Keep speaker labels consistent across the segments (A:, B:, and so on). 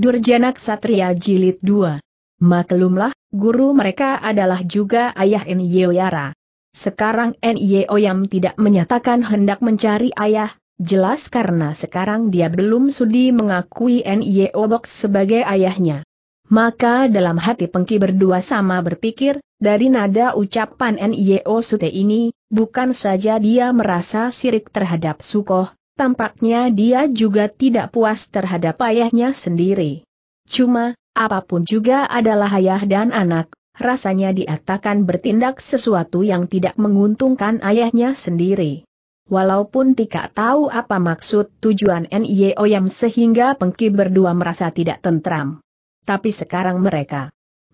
A: Durjana Ksatria Jilid 2. Maklumlah, guru mereka adalah juga ayah N.Y.O. Yara. Sekarang N.Y.O. Yam tidak menyatakan hendak mencari ayah, jelas karena sekarang dia belum sudi mengakui N.Y.O. Box sebagai ayahnya. Maka dalam hati pengki berdua sama berpikir, dari nada ucapan N.Y.O. Sute ini, bukan saja dia merasa sirik terhadap Sukoh, Tampaknya dia juga tidak puas terhadap ayahnya sendiri. Cuma, apapun juga adalah ayah dan anak, rasanya diatakan bertindak sesuatu yang tidak menguntungkan ayahnya sendiri. Walaupun tidak tahu apa maksud tujuan NIO Oyam sehingga pengki berdua merasa tidak tentram. Tapi sekarang mereka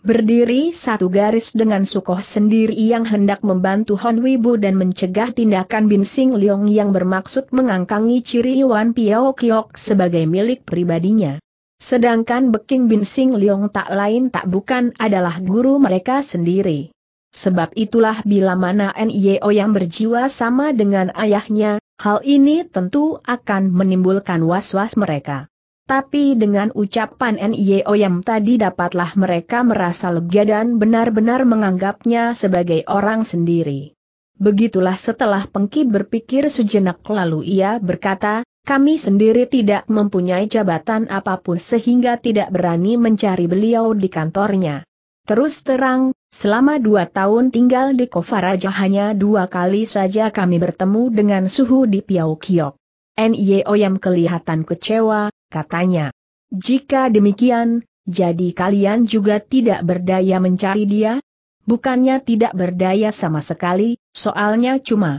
A: Berdiri satu garis dengan Sukoh sendiri yang hendak membantu Hon Wibu dan mencegah tindakan Bin Sing Leong yang bermaksud mengangkangi ciri Wan Piao Kiok sebagai milik pribadinya. Sedangkan Beking Bin Sing Leong tak lain tak bukan adalah guru mereka sendiri. Sebab itulah bila mana NIO yang berjiwa sama dengan ayahnya, hal ini tentu akan menimbulkan was-was mereka. Tapi dengan ucapan Nioyam tadi dapatlah mereka merasa lega dan benar-benar menganggapnya sebagai orang sendiri. Begitulah setelah Pengki berpikir sejenak lalu ia berkata, kami sendiri tidak mempunyai jabatan apapun sehingga tidak berani mencari beliau di kantornya. Terus terang, selama dua tahun tinggal di Kofaraja hanya dua kali saja kami bertemu dengan suhu di Piau Kiok. Nioyam kelihatan kecewa, katanya. Jika demikian, jadi kalian juga tidak berdaya mencari dia? Bukannya tidak berdaya sama sekali, soalnya cuma.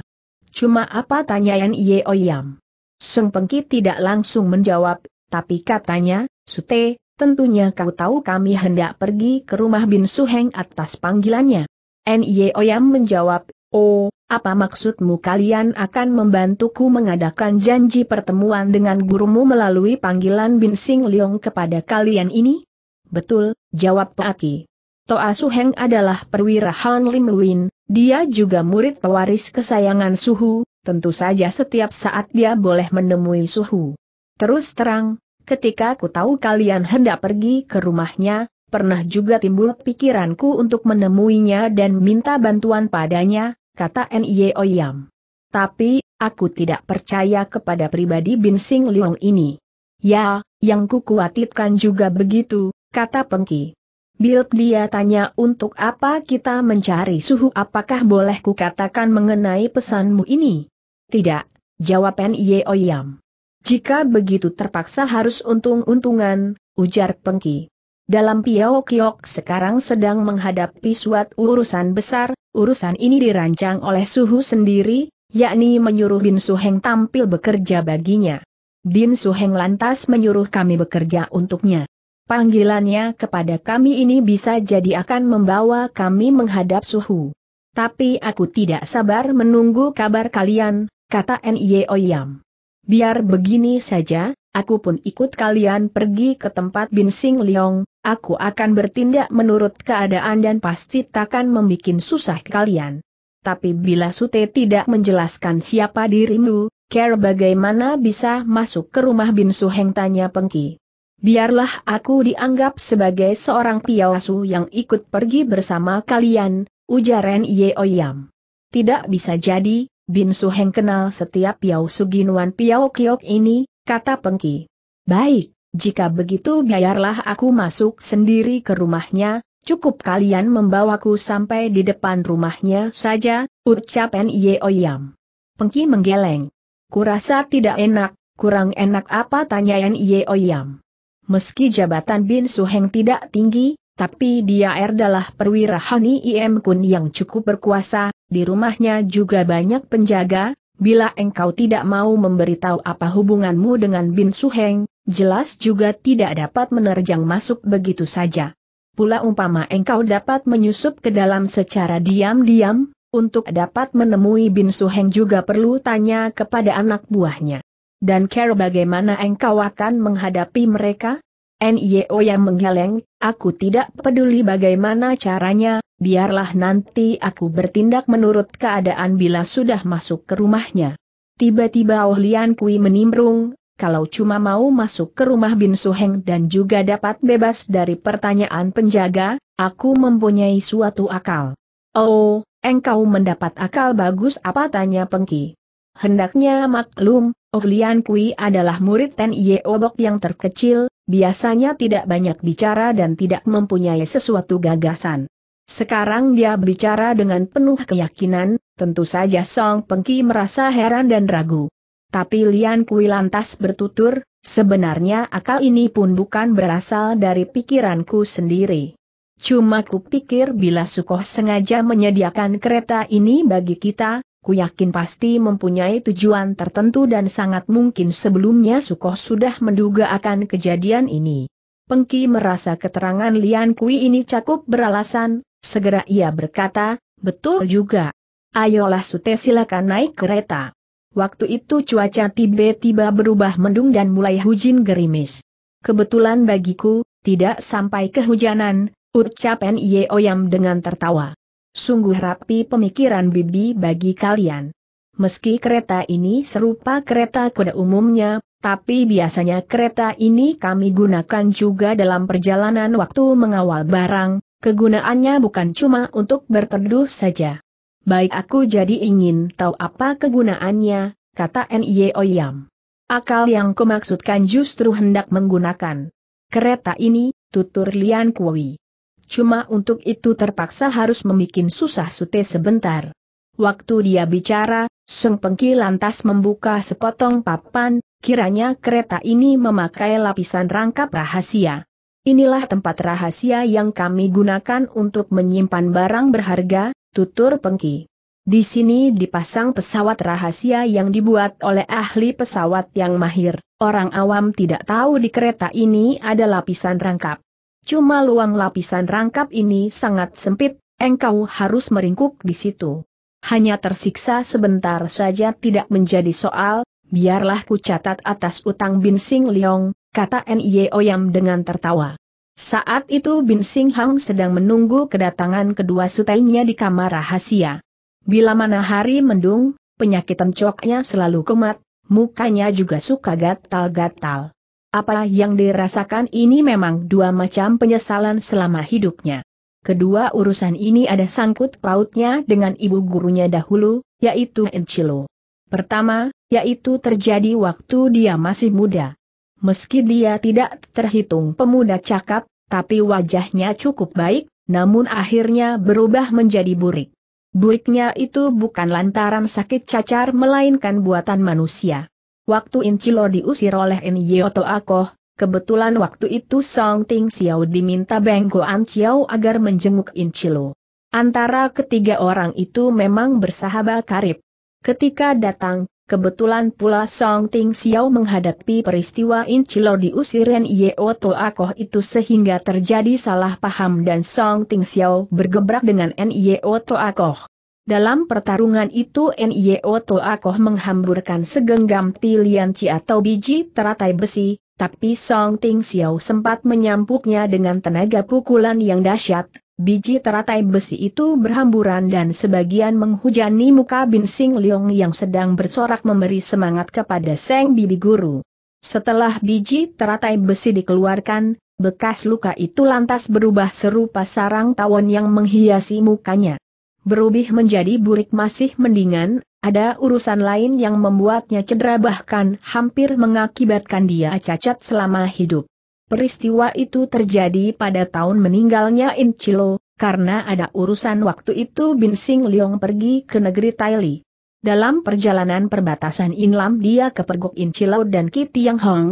A: Cuma apa tanya Yan Ye Oyam? Seng Pengki tidak langsung menjawab, tapi katanya, Sute, tentunya kau tahu kami hendak pergi ke rumah Bin Suheng atas panggilannya. Nye Oyam menjawab, Oh, apa maksudmu kalian akan membantuku mengadakan janji pertemuan dengan gurumu melalui panggilan Binsing Leong kepada kalian ini? Betul, jawab Paki. Toa Su Heng adalah perwira Han Lim Win, dia juga murid pewaris kesayangan Suhu, tentu saja setiap saat dia boleh menemui Suhu. Terus terang, ketika ku tahu kalian hendak pergi ke rumahnya, pernah juga timbul pikiranku untuk menemuinya dan minta bantuan padanya, kata N.I.E. Oyam. Tapi, aku tidak percaya kepada pribadi Bin Sing Leong ini. Ya, yang kukuatitkan juga begitu, kata Pengki. Bild dia tanya untuk apa kita mencari suhu apakah boleh kukatakan mengenai pesanmu ini? Tidak, jawab N.I.E. Oyam. Jika begitu terpaksa harus untung-untungan, ujar Pengki. Dalam Piao Kiok sekarang sedang menghadapi suatu urusan besar, urusan ini dirancang oleh Suhu sendiri, yakni menyuruh Bin Suheng tampil bekerja baginya. Bin Suheng lantas menyuruh kami bekerja untuknya. Panggilannya kepada kami ini bisa jadi akan membawa kami menghadap suhu. Tapi aku tidak sabar menunggu kabar kalian, kata Nye Oyam. Biar begini saja, aku pun ikut kalian pergi ke tempat Bin Sing Leong, aku akan bertindak menurut keadaan dan pasti takkan membuat susah kalian. Tapi bila Sute tidak menjelaskan siapa dirimu, Care bagaimana bisa masuk ke rumah Bin Suheng tanya Pengki. Biarlah aku dianggap sebagai seorang piawasu yang ikut pergi bersama kalian, ujar Ren Yeoyam. Tidak bisa jadi, Bin Suheng kenal setiap Piao Suginuan Piao Kiok ini, kata Pengki. Baik, jika begitu biarlah aku masuk sendiri ke rumahnya, cukup kalian membawaku sampai di depan rumahnya saja, ucap Nye Oyam. Pengki menggeleng. Kurasa tidak enak, kurang enak apa tanya Nye Oyam. Meski jabatan Bin Suheng tidak tinggi, tapi dia adalah perwira Hani Im Kun yang cukup berkuasa, di rumahnya juga banyak penjaga, Bila engkau tidak mau memberitahu apa hubunganmu dengan Bin Suheng, jelas juga tidak dapat menerjang masuk begitu saja. Pula umpama engkau dapat menyusup ke dalam secara diam-diam, untuk dapat menemui Bin Suheng juga perlu tanya kepada anak buahnya. Dan care bagaimana engkau akan menghadapi mereka? Nio yang menggeleng, aku tidak peduli bagaimana caranya, biarlah nanti aku bertindak menurut keadaan bila sudah masuk ke rumahnya. Tiba-tiba Oh Lian Kui menimbrung, kalau cuma mau masuk ke rumah Bin Suheng dan juga dapat bebas dari pertanyaan penjaga, aku mempunyai suatu akal. Oh, engkau mendapat akal bagus apa tanya Pengki? Hendaknya maklum, Oh Lian Kui adalah murid Ten Ye Obok yang terkecil, biasanya tidak banyak bicara dan tidak mempunyai sesuatu gagasan. Sekarang dia bicara dengan penuh keyakinan, tentu saja Song Pengki merasa heran dan ragu. Tapi Lian Kui lantas bertutur, sebenarnya akal ini pun bukan berasal dari pikiranku sendiri. Cuma ku pikir bila Sukoh sengaja menyediakan kereta ini bagi kita, ku yakin pasti mempunyai tujuan tertentu dan sangat mungkin sebelumnya Sukoh sudah menduga akan kejadian ini. Pengki merasa keterangan Lian Kui ini cakup beralasan, Segera ia berkata, betul juga. Ayolah Sute silakan naik kereta. Waktu itu cuaca tiba-tiba berubah mendung dan mulai hujan gerimis. Kebetulan bagiku, tidak sampai kehujanan, ucap Nye Oyam dengan tertawa. Sungguh rapi pemikiran bibi bagi kalian. Meski kereta ini serupa kereta kuda umumnya, tapi biasanya kereta ini kami gunakan juga dalam perjalanan waktu mengawal barang, Kegunaannya bukan cuma untuk berteduh saja. Baik aku jadi ingin tahu apa kegunaannya, kata Nye Oyam. Akal yang kumaksudkan justru hendak menggunakan kereta ini, tutur Lian Kui. Cuma untuk itu terpaksa harus membuat susah sute sebentar. Waktu dia bicara, Seng Pengki lantas membuka sepotong papan, kiranya kereta ini memakai lapisan rangkap rahasia. Inilah tempat rahasia yang kami gunakan untuk menyimpan barang berharga, tutur Pengki. Di sini dipasang pesawat rahasia yang dibuat oleh ahli pesawat yang mahir. Orang awam tidak tahu di kereta ini ada lapisan rangkap. Cuma luang lapisan rangkap ini sangat sempit, engkau harus meringkuk di situ. Hanya tersiksa sebentar saja tidak menjadi soal, biarlah ku catat atas utang Bin Sing Leong, kata Nye Oyam dengan tertawa. Saat itu Bin Sing Hang sedang menunggu kedatangan kedua sutainya di kamar rahasia. Bila mana hari mendung, penyakit encoknya selalu kumat, mukanya juga suka gatal-gatal. Apa yang dirasakan ini memang dua macam penyesalan selama hidupnya. Kedua urusan ini ada sangkut pautnya dengan ibu gurunya dahulu, yaitu Encilo. Pertama, yaitu terjadi waktu dia masih muda meski dia tidak terhitung pemuda cakap, tapi wajahnya cukup baik, namun akhirnya berubah menjadi burik. Buriknya itu bukan lantaran sakit cacar melainkan buatan manusia. Waktu Incilo diusir oleh Enyoto Akoh, kebetulan waktu itu Song Ting Xiao diminta Benggo An Xiao agar menjenguk Incilo. Antara ketiga orang itu memang bersahabat karib. Ketika datang, Kebetulan pula Song Ting Xiao menghadapi peristiwa Incilo diusir Ren Yeo Akoh itu sehingga terjadi salah paham dan Song Ting Xiao bergebrak dengan Nio Akoh. Dalam pertarungan itu Nio Akoh menghamburkan segenggam tilian ci atau biji teratai besi, tapi Song Ting Xiao sempat menyampuknya dengan tenaga pukulan yang dahsyat, Biji teratai besi itu berhamburan dan sebagian menghujani muka Bin Sing Leong yang sedang bersorak memberi semangat kepada Seng Bibi Guru. Setelah biji teratai besi dikeluarkan, bekas luka itu lantas berubah serupa sarang tawon yang menghiasi mukanya. Berubih menjadi burik masih mendingan, ada urusan lain yang membuatnya cedera bahkan hampir mengakibatkan dia cacat selama hidup. Peristiwa itu terjadi pada tahun meninggalnya Chilo, karena ada urusan waktu itu Bin Sing Leong pergi ke negeri Taili. Dalam perjalanan perbatasan Inlam dia kepergok Chilo dan Ki Tiang Hong.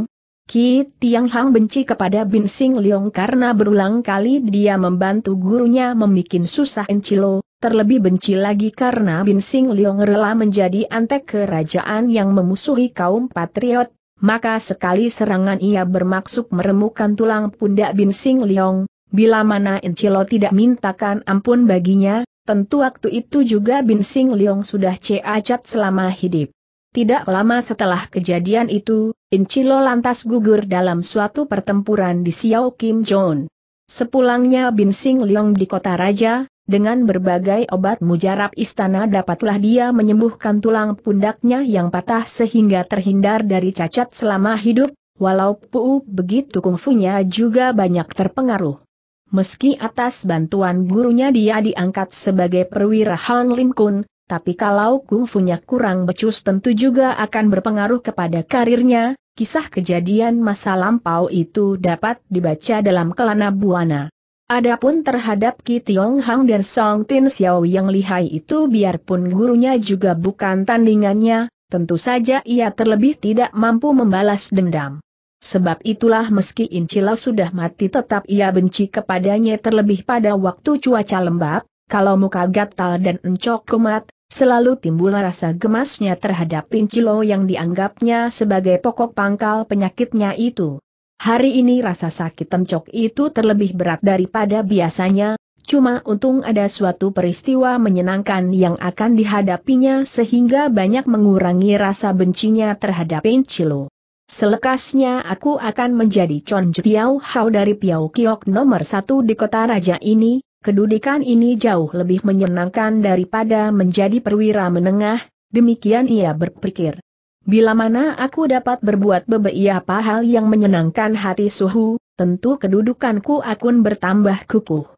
A: Ki Tiang Hong benci kepada Bin Sing Leong karena berulang kali dia membantu gurunya membuat susah Chilo, terlebih benci lagi karena Bin Sing Leong rela menjadi antek kerajaan yang memusuhi kaum patriot, maka sekali serangan ia bermaksud meremukkan tulang pundak Bin Sing Leong, bila mana Lo tidak mintakan ampun baginya, tentu waktu itu juga Bin Sing Leong sudah ceacat selama hidup. Tidak lama setelah kejadian itu, Incilo lantas gugur dalam suatu pertempuran di Xiao Kim Jong. Sepulangnya Bin Sing Leong di kota raja, dengan berbagai obat mujarab istana dapatlah dia menyembuhkan tulang pundaknya yang patah sehingga terhindar dari cacat selama hidup, walau begitu kungfunya juga banyak terpengaruh. Meski atas bantuan gurunya dia diangkat sebagai perwira Han Lim Kun, tapi kalau kungfunya kurang becus tentu juga akan berpengaruh kepada karirnya, kisah kejadian masa lampau itu dapat dibaca dalam kelana buana. Adapun terhadap Ki Tiong Hang dan Song Tin Xiao yang lihai itu biarpun gurunya juga bukan tandingannya, tentu saja ia terlebih tidak mampu membalas dendam. Sebab itulah meski Incila sudah mati tetap ia benci kepadanya terlebih pada waktu cuaca lembab, kalau muka gatal dan encok kumat, selalu timbul rasa gemasnya terhadap Incilo yang dianggapnya sebagai pokok pangkal penyakitnya itu. Hari ini rasa sakit temcok itu terlebih berat daripada biasanya, cuma untung ada suatu peristiwa menyenangkan yang akan dihadapinya sehingga banyak mengurangi rasa bencinya terhadap Encilo. Selekasnya aku akan menjadi Conj piau Hao dari Piao Kiok nomor satu di kota raja ini, kedudukan ini jauh lebih menyenangkan daripada menjadi perwira menengah, demikian ia berpikir. Bila mana aku dapat berbuat beberapa hal yang menyenangkan hati suhu, tentu kedudukanku akan bertambah kukuh.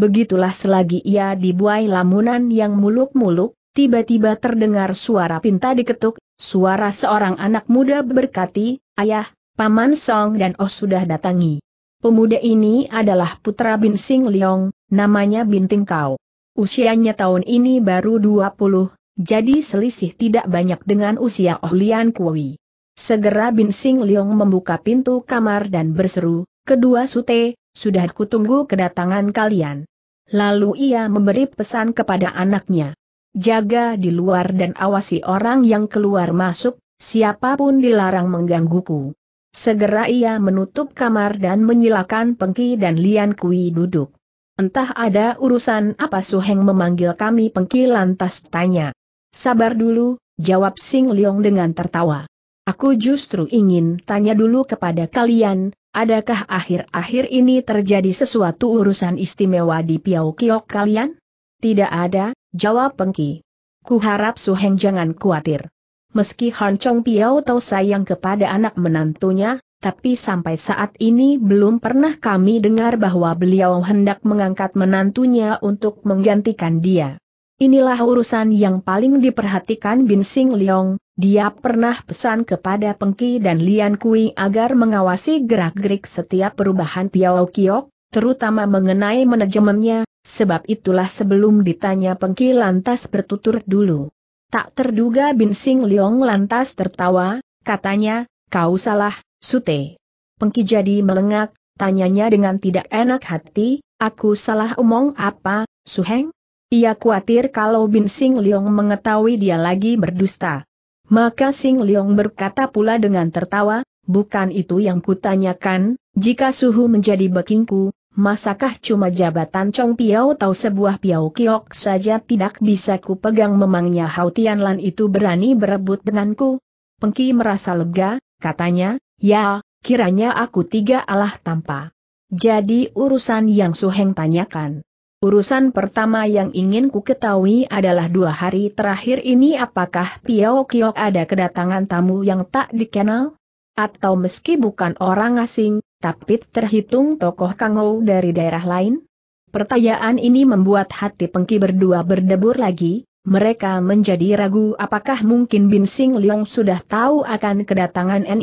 A: Begitulah selagi ia dibuai lamunan yang muluk-muluk, tiba-tiba terdengar suara pinta diketuk, suara seorang anak muda berkati, Ayah, Paman Song dan Oh sudah datangi. Pemuda ini adalah putra Bin Sing Leong, namanya Binting Kau. Usianya tahun ini baru 20, jadi selisih tidak banyak dengan usia Oh Lian Kui. Segera Bin Sing Leong membuka pintu kamar dan berseru, kedua sute, sudah kutunggu kedatangan kalian. Lalu ia memberi pesan kepada anaknya. Jaga di luar dan awasi orang yang keluar masuk, siapapun dilarang menggangguku. Segera ia menutup kamar dan menyilakan Pengki dan Lian Kui duduk. Entah ada urusan apa Suheng memanggil kami Pengki lantas tanya. Sabar dulu, jawab Sing Leong dengan tertawa. Aku justru ingin tanya dulu kepada kalian, adakah akhir-akhir ini terjadi sesuatu urusan istimewa di Piau Kiok kalian? Tidak ada, jawab Pengki. Ku harap Heng jangan khawatir. Meski Han Chong Piao tahu sayang kepada anak menantunya, tapi sampai saat ini belum pernah kami dengar bahwa beliau hendak mengangkat menantunya untuk menggantikan dia. Inilah urusan yang paling diperhatikan Bin Sing Leong, dia pernah pesan kepada Pengki dan Lian Kui agar mengawasi gerak-gerik setiap perubahan Piao Kiok, terutama mengenai manajemennya, sebab itulah sebelum ditanya Pengki lantas bertutur dulu. Tak terduga Bin Sing Leong lantas tertawa, katanya, kau salah, Sute. Pengki jadi melengak, tanyanya dengan tidak enak hati, aku salah omong apa, Suheng? Ia khawatir kalau Bin Sing Leong mengetahui dia lagi berdusta. Maka Sing Leong berkata pula dengan tertawa, bukan itu yang kutanyakan, jika suhu menjadi bekingku, masakah cuma jabatan Chong Piao atau sebuah Piao Kiok saja tidak bisa kupegang memangnya Hao Tianlan itu berani berebut denganku? Pengki merasa lega, katanya, ya, kiranya aku tiga alah tanpa. Jadi urusan yang Suheng tanyakan. Urusan pertama yang ingin ku ketahui adalah dua hari terakhir ini apakah Piao Kiok ada kedatangan tamu yang tak dikenal? Atau meski bukan orang asing, tapi terhitung tokoh kangou dari daerah lain? Pertanyaan ini membuat hati pengki berdua berdebur lagi, mereka menjadi ragu apakah mungkin Bin Sing Leong sudah tahu akan kedatangan N.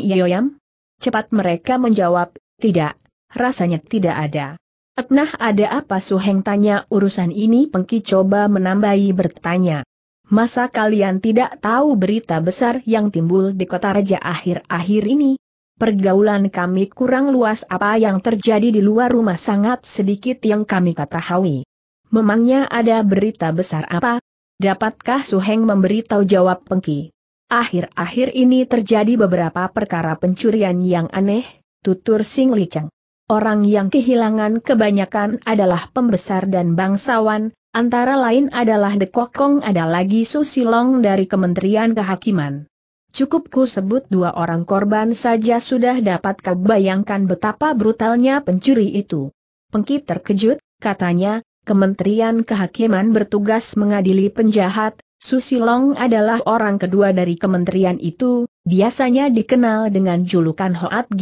A: Cepat mereka menjawab, tidak, rasanya tidak ada. Nah ada apa Suheng tanya urusan ini Pengki coba menambahi bertanya. Masa kalian tidak tahu berita besar yang timbul di kota raja akhir-akhir ini? Pergaulan kami kurang luas apa yang terjadi di luar rumah sangat sedikit yang kami ketahui. Memangnya ada berita besar apa? Dapatkah Suheng memberitahu jawab Pengki? Akhir-akhir ini terjadi beberapa perkara pencurian yang aneh, tutur Sing Liceng. Orang yang kehilangan kebanyakan adalah pembesar dan bangsawan, antara lain adalah The Kokong ada lagi Susilong dari Kementerian Kehakiman. Cukup ku sebut dua orang korban saja sudah dapat kau bayangkan betapa brutalnya pencuri itu. Pengki terkejut, katanya, Kementerian Kehakiman bertugas mengadili penjahat, Susilong adalah orang kedua dari kementerian itu, biasanya dikenal dengan julukan Hoat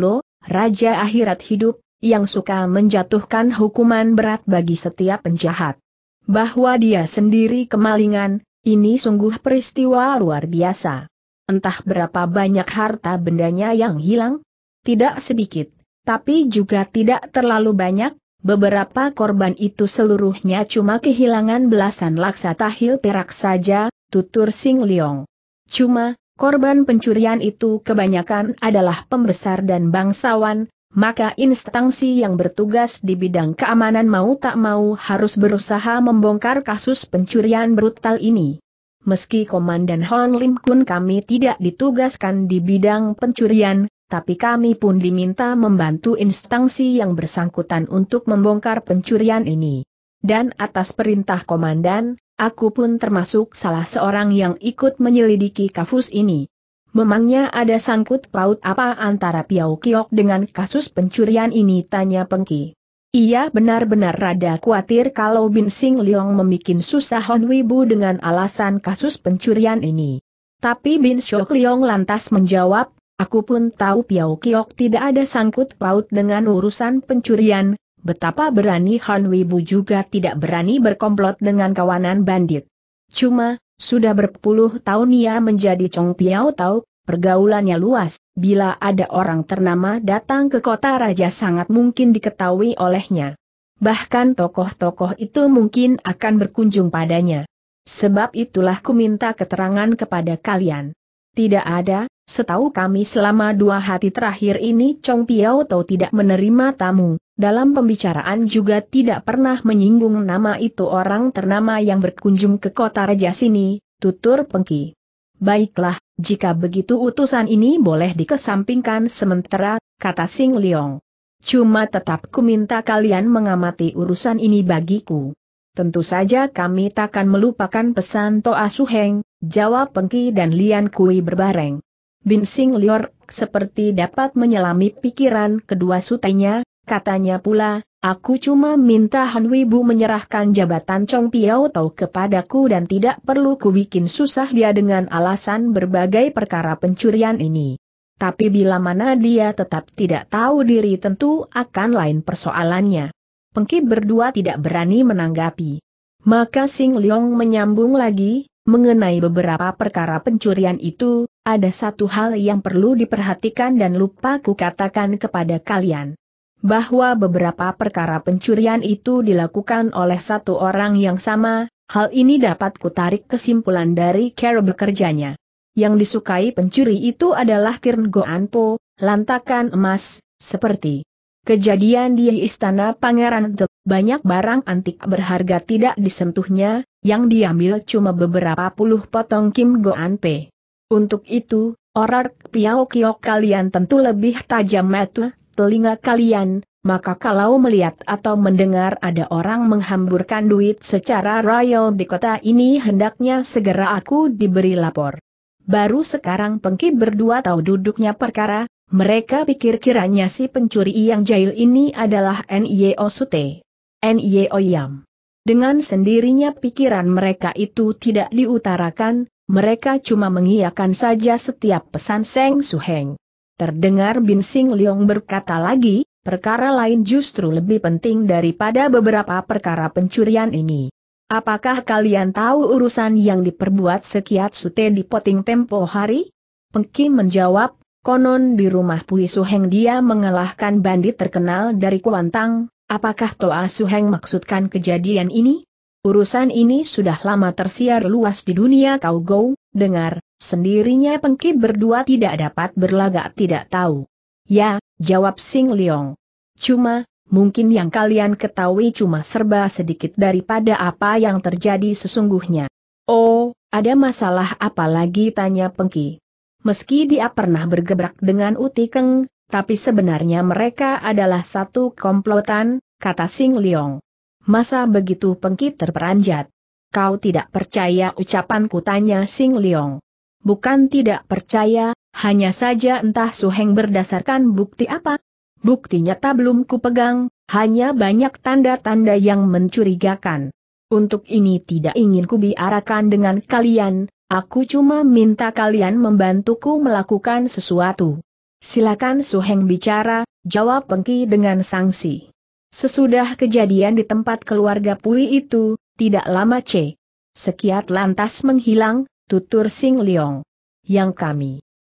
A: Lo, Raja akhirat hidup, yang suka menjatuhkan hukuman berat bagi setiap penjahat. Bahwa dia sendiri kemalingan, ini sungguh peristiwa luar biasa. Entah berapa banyak harta bendanya yang hilang? Tidak sedikit, tapi juga tidak terlalu banyak, beberapa korban itu seluruhnya cuma kehilangan belasan laksa tahil perak saja, tutur Sing Leong. Cuma, Korban pencurian itu kebanyakan adalah pembesar dan bangsawan, maka instansi yang bertugas di bidang keamanan mau tak mau harus berusaha membongkar kasus pencurian brutal ini. Meski Komandan Hon Lim Kun kami tidak ditugaskan di bidang pencurian, tapi kami pun diminta membantu instansi yang bersangkutan untuk membongkar pencurian ini. Dan atas perintah Komandan, Aku pun termasuk salah seorang yang ikut menyelidiki kafus ini. Memangnya ada sangkut paut apa antara Piao Kiok dengan kasus pencurian ini tanya Pengki. Ia benar-benar rada khawatir kalau Bin Sing Leong memikin susah Hon Wibu dengan alasan kasus pencurian ini. Tapi Bin Syok Leong lantas menjawab, aku pun tahu Piao Kiok tidak ada sangkut paut dengan urusan pencurian, Betapa berani Han Wibu juga tidak berani berkomplot dengan kawanan bandit. Cuma, sudah berpuluh tahun ia menjadi Chong Piao Tau, pergaulannya luas, bila ada orang ternama datang ke kota raja sangat mungkin diketahui olehnya. Bahkan tokoh-tokoh itu mungkin akan berkunjung padanya. Sebab itulah ku minta keterangan kepada kalian. Tidak ada, Setahu kami selama dua hati terakhir ini Chong Piao Tau tidak menerima tamu, dalam pembicaraan juga tidak pernah menyinggung nama itu orang ternama yang berkunjung ke kota raja sini, tutur Pengki. Baiklah, jika begitu utusan ini boleh dikesampingkan sementara, kata Sing Leong. Cuma tetap ku minta kalian mengamati urusan ini bagiku. Tentu saja kami takkan melupakan pesan Toa Suheng, jawab Pengki dan Lian Kui berbareng. Bin Sing Lior, seperti dapat menyelami pikiran kedua sutenya, katanya pula, aku cuma minta Han Wibu menyerahkan jabatan Chong Piao Tau kepadaku dan tidak perlu ku susah dia dengan alasan berbagai perkara pencurian ini. Tapi bila mana dia tetap tidak tahu diri tentu akan lain persoalannya. Pengki berdua tidak berani menanggapi. Maka Sing Leong menyambung lagi, Mengenai beberapa perkara pencurian itu, ada satu hal yang perlu diperhatikan dan lupa ku katakan kepada kalian. Bahwa beberapa perkara pencurian itu dilakukan oleh satu orang yang sama, hal ini dapat kutarik kesimpulan dari cara bekerjanya. Yang disukai pencuri itu adalah Kirn Goanpo, lantakan emas, seperti Kejadian di istana Pangeran Zek, banyak barang antik berharga tidak disentuhnya, yang diambil cuma beberapa puluh potong Kim Goan Pe. Untuk itu, orang Piao Kio kalian tentu lebih tajam metu, telinga kalian, maka kalau melihat atau mendengar ada orang menghamburkan duit secara royal di kota ini hendaknya segera aku diberi lapor. Baru sekarang pengki berdua tahu duduknya perkara, mereka pikir kiranya si pencuri yang jahil ini adalah N.Y.O. Sute. N.Y.O. Yam. Dengan sendirinya pikiran mereka itu tidak diutarakan, mereka cuma mengiyakan saja setiap pesan Seng Suheng. Terdengar Bin Sing Leong berkata lagi, perkara lain justru lebih penting daripada beberapa perkara pencurian ini. Apakah kalian tahu urusan yang diperbuat sekiat sute di poting tempo hari? Pengki menjawab, Konon di rumah Pui Suheng dia mengalahkan bandit terkenal dari Kuantang, apakah Toa Suheng maksudkan kejadian ini? Urusan ini sudah lama tersiar luas di dunia kau go, dengar, sendirinya pengki berdua tidak dapat berlagak tidak tahu. Ya, jawab Sing Leong. Cuma, mungkin yang kalian ketahui cuma serba sedikit daripada apa yang terjadi sesungguhnya. Oh, ada masalah apa lagi tanya pengki meski dia pernah bergebrak dengan Utikeng, tapi sebenarnya mereka adalah satu komplotan, kata Sing Leong. Masa begitu pengki terperanjat? Kau tidak percaya ucapanku tanya Sing Leong. Bukan tidak percaya, hanya saja entah Suheng berdasarkan bukti apa. Bukti nyata belum kupegang, hanya banyak tanda-tanda yang mencurigakan. Untuk ini tidak ingin kubiarakan dengan kalian, Aku cuma minta kalian membantuku melakukan sesuatu. Silakan Suheng bicara, jawab Pengki dengan sanksi. Sesudah kejadian di tempat keluarga Pui itu, tidak lama C. Sekiat lantas menghilang, tutur Sing Leong. Yang kami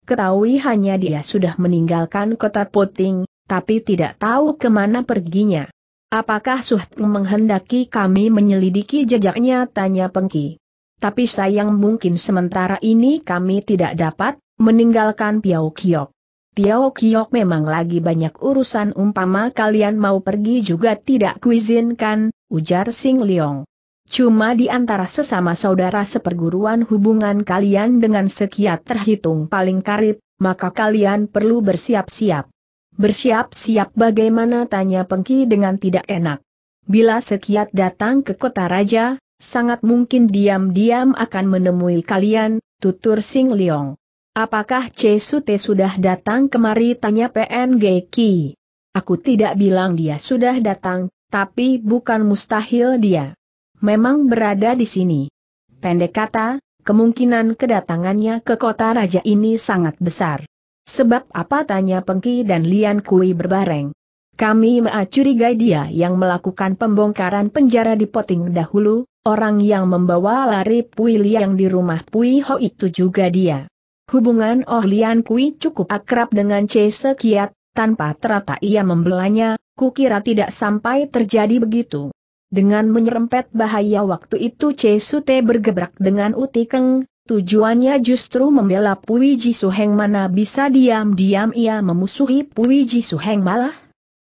A: ketahui hanya dia sudah meninggalkan kota Poting, tapi tidak tahu kemana perginya. Apakah Suhteng menghendaki kami menyelidiki jejaknya? Tanya Pengki tapi sayang mungkin sementara ini kami tidak dapat meninggalkan Piau Kiok. Piau Kiok memang lagi banyak urusan umpama kalian mau pergi juga tidak kuizinkan, ujar Sing Leong. Cuma di antara sesama saudara seperguruan hubungan kalian dengan sekiat terhitung paling karib, maka kalian perlu bersiap-siap. Bersiap-siap bagaimana tanya Pengki dengan tidak enak. Bila sekiat datang ke kota raja, sangat mungkin diam-diam akan menemui kalian, tutur Sing Leong. Apakah Sute sudah datang kemari tanya PNG Ki? Aku tidak bilang dia sudah datang, tapi bukan mustahil dia. Memang berada di sini. Pendek kata, kemungkinan kedatangannya ke kota raja ini sangat besar. Sebab apa tanya Pengki dan Lian Kui berbareng? Kami mencurigai dia yang melakukan pembongkaran penjara di Poting dahulu, Orang yang membawa lari Pui Liang di rumah Pui Ho itu juga dia. Hubungan Oh Lian Kui cukup akrab dengan C Sekiat, tanpa terata ia membelanya, kukira tidak sampai terjadi begitu. Dengan menyerempet bahaya waktu itu C Sute bergebrak dengan Utikeng, tujuannya justru membela Pui Ji Suheng mana bisa diam-diam ia memusuhi Pui Ji Suheng malah.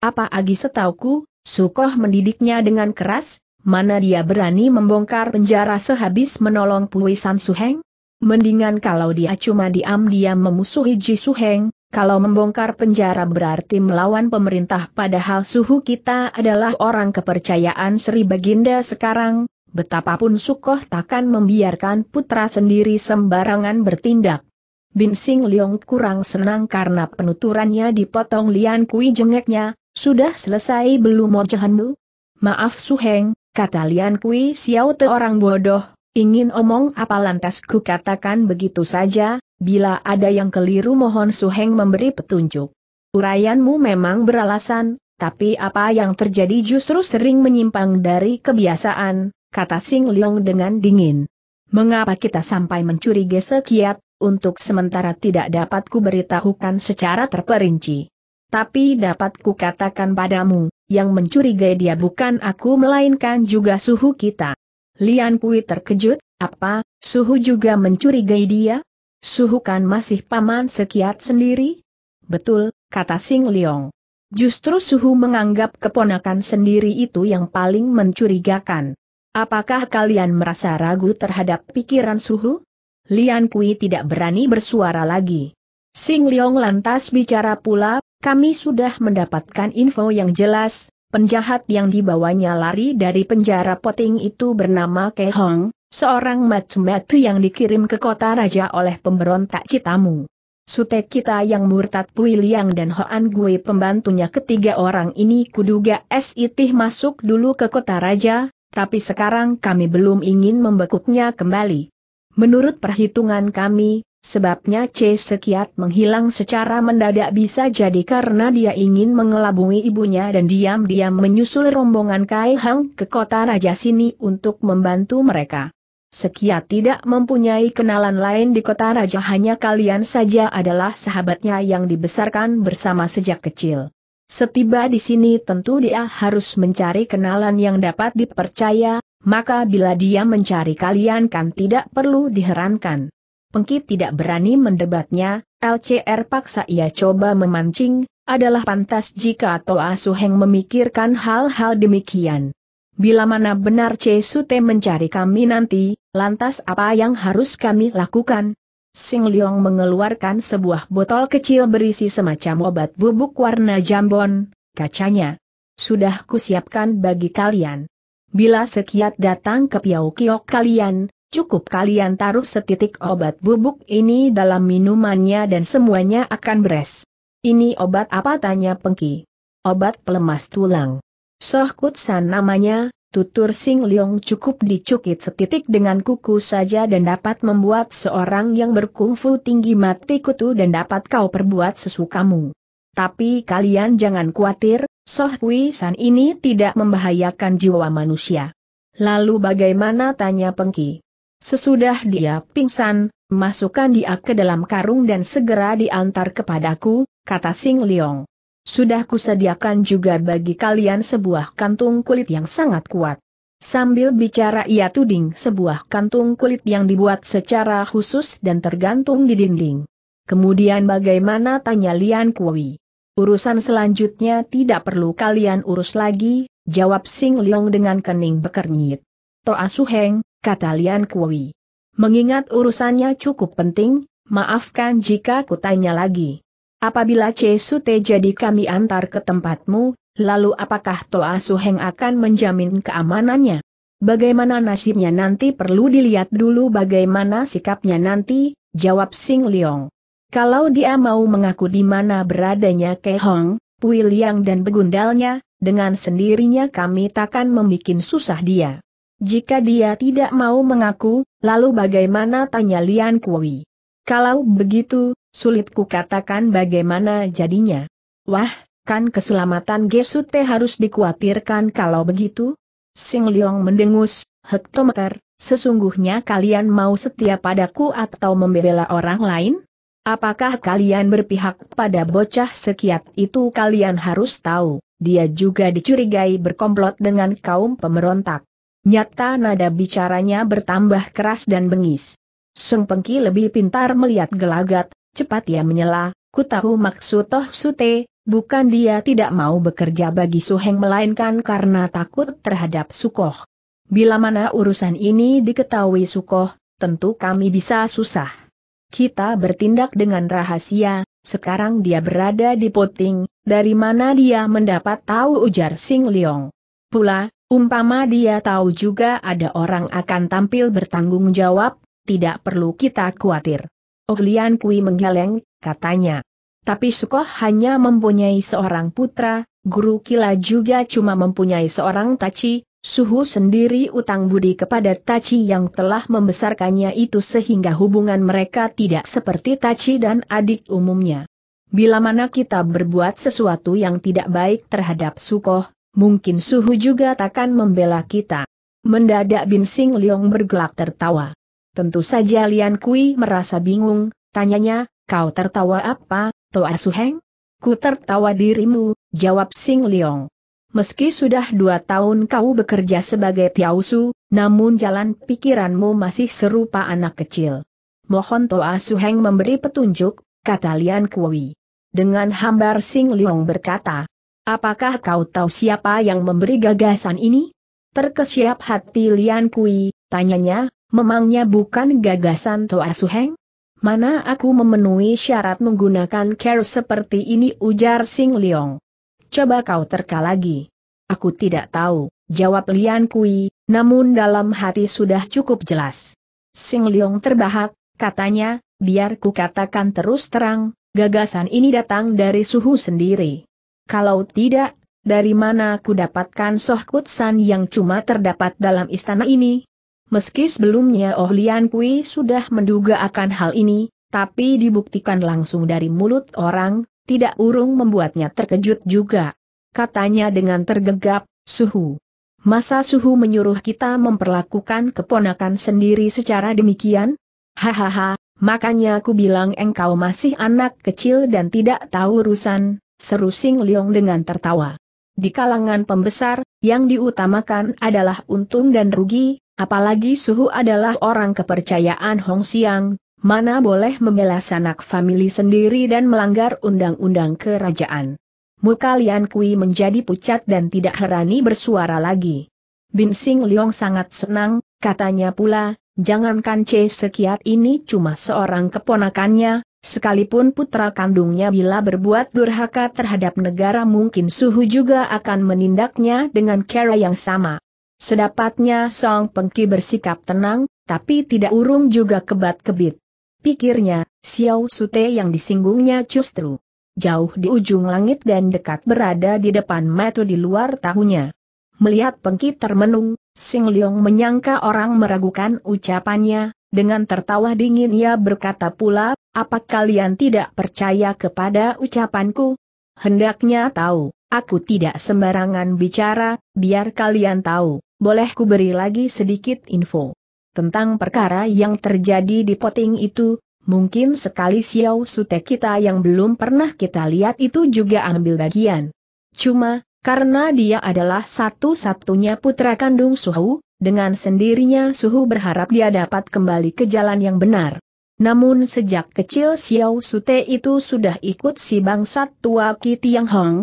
A: Apa agi setauku, Sukoh mendidiknya dengan keras, mana dia berani membongkar penjara sehabis menolong Pui San Suheng? Mendingan kalau dia cuma diam-diam memusuhi Ji Suheng, kalau membongkar penjara berarti melawan pemerintah padahal suhu kita adalah orang kepercayaan Sri Baginda sekarang, betapapun Sukoh takkan membiarkan putra sendiri sembarangan bertindak. Bin Sing Leong kurang senang karena penuturannya dipotong Lian Kui jengeknya, sudah selesai belum mojahanmu? Oh Maaf Suheng, kata Lian Kui Xiao Te orang bodoh, ingin omong apa lantas ku katakan begitu saja, bila ada yang keliru mohon Suheng memberi petunjuk. Urayanmu memang beralasan, tapi apa yang terjadi justru sering menyimpang dari kebiasaan, kata Sing Leong dengan dingin. Mengapa kita sampai mencurigai sekiat, untuk sementara tidak dapat ku beritahukan secara terperinci. Tapi dapat ku katakan padamu, yang mencurigai dia bukan aku melainkan juga suhu kita. Lian Kui terkejut, apa, suhu juga mencurigai dia? Suhu kan masih paman sekiat sendiri? Betul, kata Sing Leong. Justru suhu menganggap keponakan sendiri itu yang paling mencurigakan. Apakah kalian merasa ragu terhadap pikiran suhu? Lian Kui tidak berani bersuara lagi. Sing Leong lantas bicara pula, kami sudah mendapatkan info yang jelas, penjahat yang dibawanya lari dari penjara poting itu bernama Ke Hong, seorang matu-matu yang dikirim ke kota raja oleh pemberontak Citamu. Sute kita yang murtad Pui Liang dan Hoan Gui pembantunya ketiga orang ini kuduga Sitih masuk dulu ke kota raja, tapi sekarang kami belum ingin membekuknya kembali. Menurut perhitungan kami, Sebabnya C. Sekiat menghilang secara mendadak bisa jadi karena dia ingin mengelabui ibunya dan diam-diam menyusul rombongan Kai Hang ke kota Raja Sini untuk membantu mereka. Sekiat tidak mempunyai kenalan lain di kota Raja hanya kalian saja adalah sahabatnya yang dibesarkan bersama sejak kecil. Setiba di sini tentu dia harus mencari kenalan yang dapat dipercaya, maka bila dia mencari kalian kan tidak perlu diherankan. Pengki tidak berani mendebatnya, LCR paksa ia coba memancing, adalah pantas jika Toa ah Suheng memikirkan hal-hal demikian. Bila mana benar C. Sute mencari kami nanti, lantas apa yang harus kami lakukan? Sing Leong mengeluarkan sebuah botol kecil berisi semacam obat bubuk warna jambon, kacanya. Sudah kusiapkan bagi kalian. Bila sekiat datang ke Piau Kiok kalian, Cukup kalian taruh setitik obat bubuk ini dalam minumannya dan semuanya akan beres. Ini obat apa tanya Pengki? Obat pelemas tulang. Soh Kutsan namanya, tutur Sing Leong cukup dicukit setitik dengan kuku saja dan dapat membuat seorang yang berkungfu tinggi mati kutu dan dapat kau perbuat sesukamu. Tapi kalian jangan khawatir, Soh Kui San ini tidak membahayakan jiwa manusia. Lalu bagaimana tanya Pengki? Sesudah dia pingsan, masukkan dia ke dalam karung dan segera diantar kepadaku, kata Sing Leong. Sudah kusediakan juga bagi kalian sebuah kantung kulit yang sangat kuat. Sambil bicara ia tuding sebuah kantung kulit yang dibuat secara khusus dan tergantung di dinding. Kemudian bagaimana tanya Lian Kui. Urusan selanjutnya tidak perlu kalian urus lagi, jawab Sing Leong dengan kening bekernyit. Toa Suheng, kata Lian Kui. Mengingat urusannya cukup penting, maafkan jika kutanya lagi. Apabila Che Sute jadi kami antar ke tempatmu, lalu apakah Toa Suheng akan menjamin keamanannya? Bagaimana nasibnya nanti perlu dilihat dulu bagaimana sikapnya nanti, jawab Sing Leong. Kalau dia mau mengaku di mana beradanya Kehong, Pui Liang dan begundalnya, dengan sendirinya kami takkan membuat susah dia. Jika dia tidak mau mengaku, lalu bagaimana tanya Lian Kui? Kalau begitu, sulit katakan bagaimana jadinya. Wah, kan keselamatan Gesute harus dikhawatirkan kalau begitu? Sing Leong mendengus, hektometer, sesungguhnya kalian mau setia padaku atau membela orang lain? Apakah kalian berpihak pada bocah sekiat itu kalian harus tahu, dia juga dicurigai berkomplot dengan kaum pemberontak. Nyata nada bicaranya bertambah keras dan bengis. Sung Pengki lebih pintar melihat gelagat, cepat ia menyela, ku tahu maksud Toh Sute, bukan dia tidak mau bekerja bagi Suheng melainkan karena takut terhadap Sukoh. Bila mana urusan ini diketahui Sukoh, tentu kami bisa susah. Kita bertindak dengan rahasia, sekarang dia berada di Poting, dari mana dia mendapat tahu ujar Sing Leong. Pula, Umpama dia tahu juga ada orang akan tampil bertanggung jawab, tidak perlu kita khawatir. Oglian oh, Kui menggeleng, katanya. Tapi Sukoh hanya mempunyai seorang putra, guru Kila juga cuma mempunyai seorang Tachi, Suhu sendiri utang budi kepada Tachi yang telah membesarkannya itu sehingga hubungan mereka tidak seperti Tachi dan adik umumnya. Bila mana kita berbuat sesuatu yang tidak baik terhadap Sukoh, mungkin suhu juga takkan membela kita. Mendadak Bin Sing Leong bergelak tertawa. Tentu saja Lian Kui merasa bingung, tanyanya, kau tertawa apa, Toa Suheng? Ku tertawa dirimu, jawab Sing Leong. Meski sudah dua tahun kau bekerja sebagai piausu, namun jalan pikiranmu masih serupa anak kecil. Mohon Toa Suheng memberi petunjuk, kata Lian Kui. Dengan hambar Sing Leong berkata, Apakah kau tahu siapa yang memberi gagasan ini? Terkesiap hati Lian Kui, tanyanya, memangnya bukan gagasan Toa Suheng? Mana aku memenuhi syarat menggunakan care seperti ini ujar Sing Leong. Coba kau terka lagi. Aku tidak tahu, jawab Lian Kui, namun dalam hati sudah cukup jelas. Sing Leong terbahak, katanya, biar ku katakan terus terang, gagasan ini datang dari suhu sendiri kalau tidak, dari mana aku dapatkan soh san yang cuma terdapat dalam istana ini? Meski sebelumnya Oh Lian Kui sudah menduga akan hal ini, tapi dibuktikan langsung dari mulut orang, tidak urung membuatnya terkejut juga. Katanya dengan tergegap, Suhu. Masa Suhu menyuruh kita memperlakukan keponakan sendiri secara demikian? Hahaha, makanya aku bilang engkau masih anak kecil dan tidak tahu urusan, seru Sing Leong dengan tertawa. Di kalangan pembesar, yang diutamakan adalah untung dan rugi, apalagi Suhu adalah orang kepercayaan Hong Xiang, mana boleh membela sanak famili sendiri dan melanggar undang-undang kerajaan. Muka Lian Kui menjadi pucat dan tidak herani bersuara lagi. Bin Sing Leong sangat senang, katanya pula, jangankan C Sekiat ini cuma seorang keponakannya, Sekalipun putra kandungnya bila berbuat durhaka terhadap negara mungkin suhu juga akan menindaknya dengan cara yang sama. Sedapatnya Song Pengki bersikap tenang, tapi tidak urung juga kebat-kebit. Pikirnya, Xiao Sute yang disinggungnya justru jauh di ujung langit dan dekat berada di depan mata di luar tahunya. Melihat Pengki termenung, Sing Leong menyangka orang meragukan ucapannya, dengan tertawa dingin ia berkata pula, apa kalian tidak percaya kepada ucapanku? Hendaknya tahu, aku tidak sembarangan bicara, biar kalian tahu, boleh ku beri lagi sedikit info. Tentang perkara yang terjadi di poting itu, mungkin sekali Xiao Sute kita yang belum pernah kita lihat itu juga ambil bagian. Cuma, karena dia adalah satu-satunya putra kandung Suhu, dengan sendirinya Suhu berharap dia dapat kembali ke jalan yang benar. Namun sejak kecil Xiao Sute itu sudah ikut si bangsat tua Ki Tiang Hong.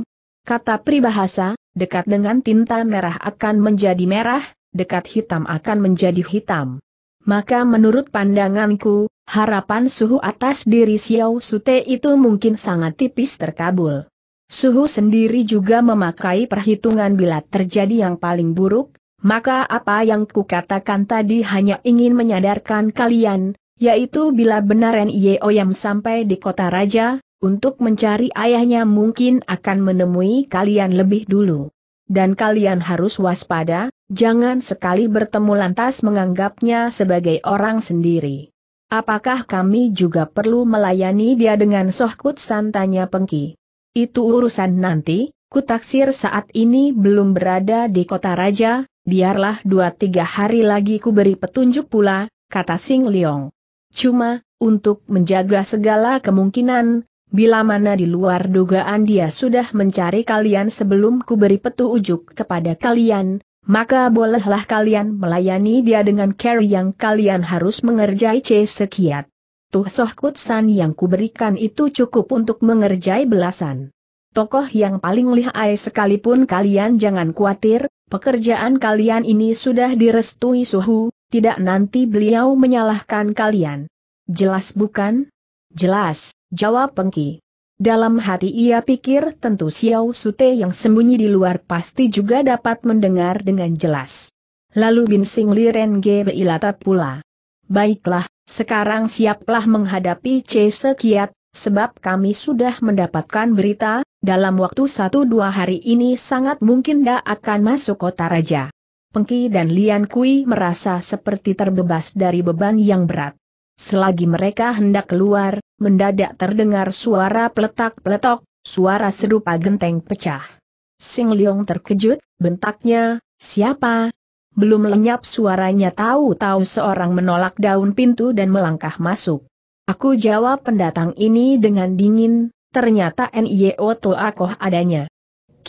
A: Kata pribahasa, dekat dengan tinta merah akan menjadi merah, dekat hitam akan menjadi hitam. Maka menurut pandanganku, harapan suhu atas diri Xiao Sute itu mungkin sangat tipis terkabul. Suhu sendiri juga memakai perhitungan bila terjadi yang paling buruk, maka apa yang kukatakan tadi hanya ingin menyadarkan kalian, yaitu bila benar Nio yang sampai di kota raja, untuk mencari ayahnya mungkin akan menemui kalian lebih dulu. Dan kalian harus waspada, jangan sekali bertemu lantas menganggapnya sebagai orang sendiri. Apakah kami juga perlu melayani dia dengan sohkut santanya pengki? Itu urusan nanti, kutaksir saat ini belum berada di kota raja, biarlah dua tiga hari lagi ku beri petunjuk pula, kata Sing Leong. Cuma, untuk menjaga segala kemungkinan, bila mana di luar dugaan dia sudah mencari kalian sebelum ku beri petu ujuk kepada kalian, maka bolehlah kalian melayani dia dengan care yang kalian harus mengerjai C sekiat. Tuh soh kutsan yang kuberikan itu cukup untuk mengerjai belasan. Tokoh yang paling lihai sekalipun kalian jangan khawatir, pekerjaan kalian ini sudah direstui suhu, tidak nanti beliau menyalahkan kalian. Jelas bukan? Jelas, jawab Pengki. Dalam hati ia pikir tentu Xiao Sute yang sembunyi di luar pasti juga dapat mendengar dengan jelas. Lalu Bin Sing Li Ren Ge pula. Baiklah, sekarang siaplah menghadapi C Sekiat, sebab kami sudah mendapatkan berita, dalam waktu satu dua hari ini sangat mungkin dia akan masuk kota raja. Pengki dan Lian Kui merasa seperti terbebas dari beban yang berat. Selagi mereka hendak keluar, mendadak terdengar suara peletak-peletok, suara serupa genteng pecah. Sing Leong terkejut, bentaknya, siapa? Belum lenyap suaranya tahu-tahu seorang menolak daun pintu dan melangkah masuk. Aku jawab pendatang ini dengan dingin, ternyata NIO Toakoh adanya.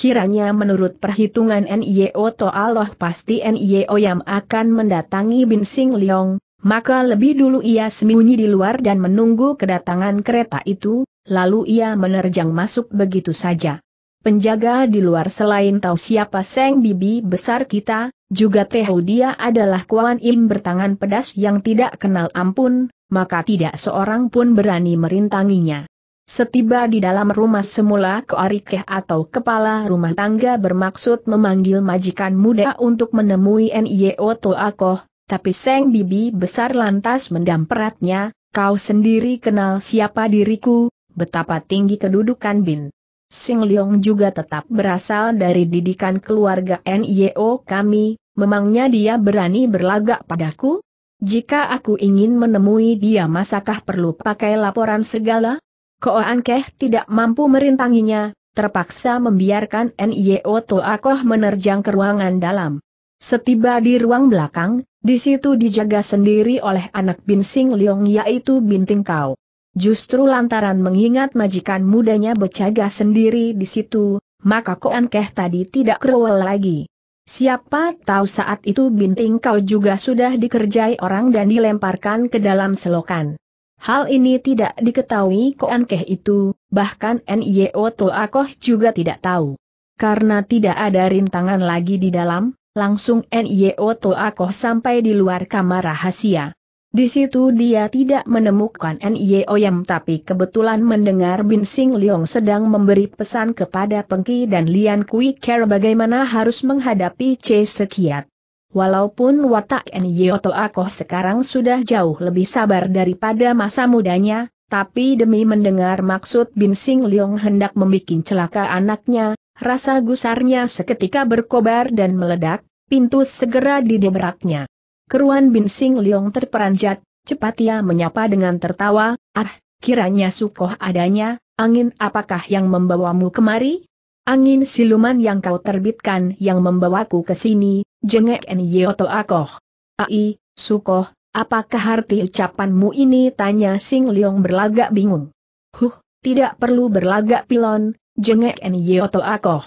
A: Kiranya menurut perhitungan NIO To Allah pasti NIO yang akan mendatangi Bin Sing Leong, maka lebih dulu ia sembunyi di luar dan menunggu kedatangan kereta itu, lalu ia menerjang masuk begitu saja. Penjaga di luar selain tahu siapa Seng Bibi besar kita, juga tahu dia adalah Kuan Im bertangan pedas yang tidak kenal ampun, maka tidak seorang pun berani merintanginya. Setiba di dalam rumah semula Koarikeh atau kepala rumah tangga bermaksud memanggil majikan muda untuk menemui Nio Toakoh, tapi Seng Bibi besar lantas mendamperatnya, kau sendiri kenal siapa diriku, betapa tinggi kedudukan Bin. Sing Leong juga tetap berasal dari didikan keluarga Nio kami, memangnya dia berani berlagak padaku? Jika aku ingin menemui dia masakah perlu pakai laporan segala? Koan Keh tidak mampu merintanginya, terpaksa membiarkan N.I.O. Toakoh menerjang ke ruangan dalam. Setiba di ruang belakang, di situ dijaga sendiri oleh anak Bin Sing Leong yaitu Binting Kau. Justru lantaran mengingat majikan mudanya bercaga sendiri di situ, maka Koan Keh tadi tidak kerewel lagi. Siapa tahu saat itu Binting Kau juga sudah dikerjai orang dan dilemparkan ke dalam selokan. Hal ini tidak diketahui Koankeh itu, bahkan Nio Toakoh juga tidak tahu. Karena tidak ada rintangan lagi di dalam, langsung Nio Toakoh sampai di luar kamar rahasia. Di situ dia tidak menemukan Nio Yam tapi kebetulan mendengar Bin Sing Leong sedang memberi pesan kepada Pengki dan Lian Kui Care bagaimana harus menghadapi Che Sekiat. Walaupun watak Nyoto Akoh sekarang sudah jauh lebih sabar daripada masa mudanya, tapi demi mendengar maksud Bin Sing Leong hendak membuat celaka anaknya, rasa gusarnya seketika berkobar dan meledak, pintu segera didebraknya. Keruan Bin Sing Leong terperanjat, cepat ia menyapa dengan tertawa, ah, kiranya sukoh adanya, angin apakah yang membawamu kemari? Angin siluman yang kau terbitkan yang membawaku ke sini, jengek Nyoto Akoh. Ai, Sukoh, apakah arti ucapanmu ini? Tanya Sing Leong berlagak bingung. Huh, tidak perlu berlagak pilon, jengek Nyoto Akoh.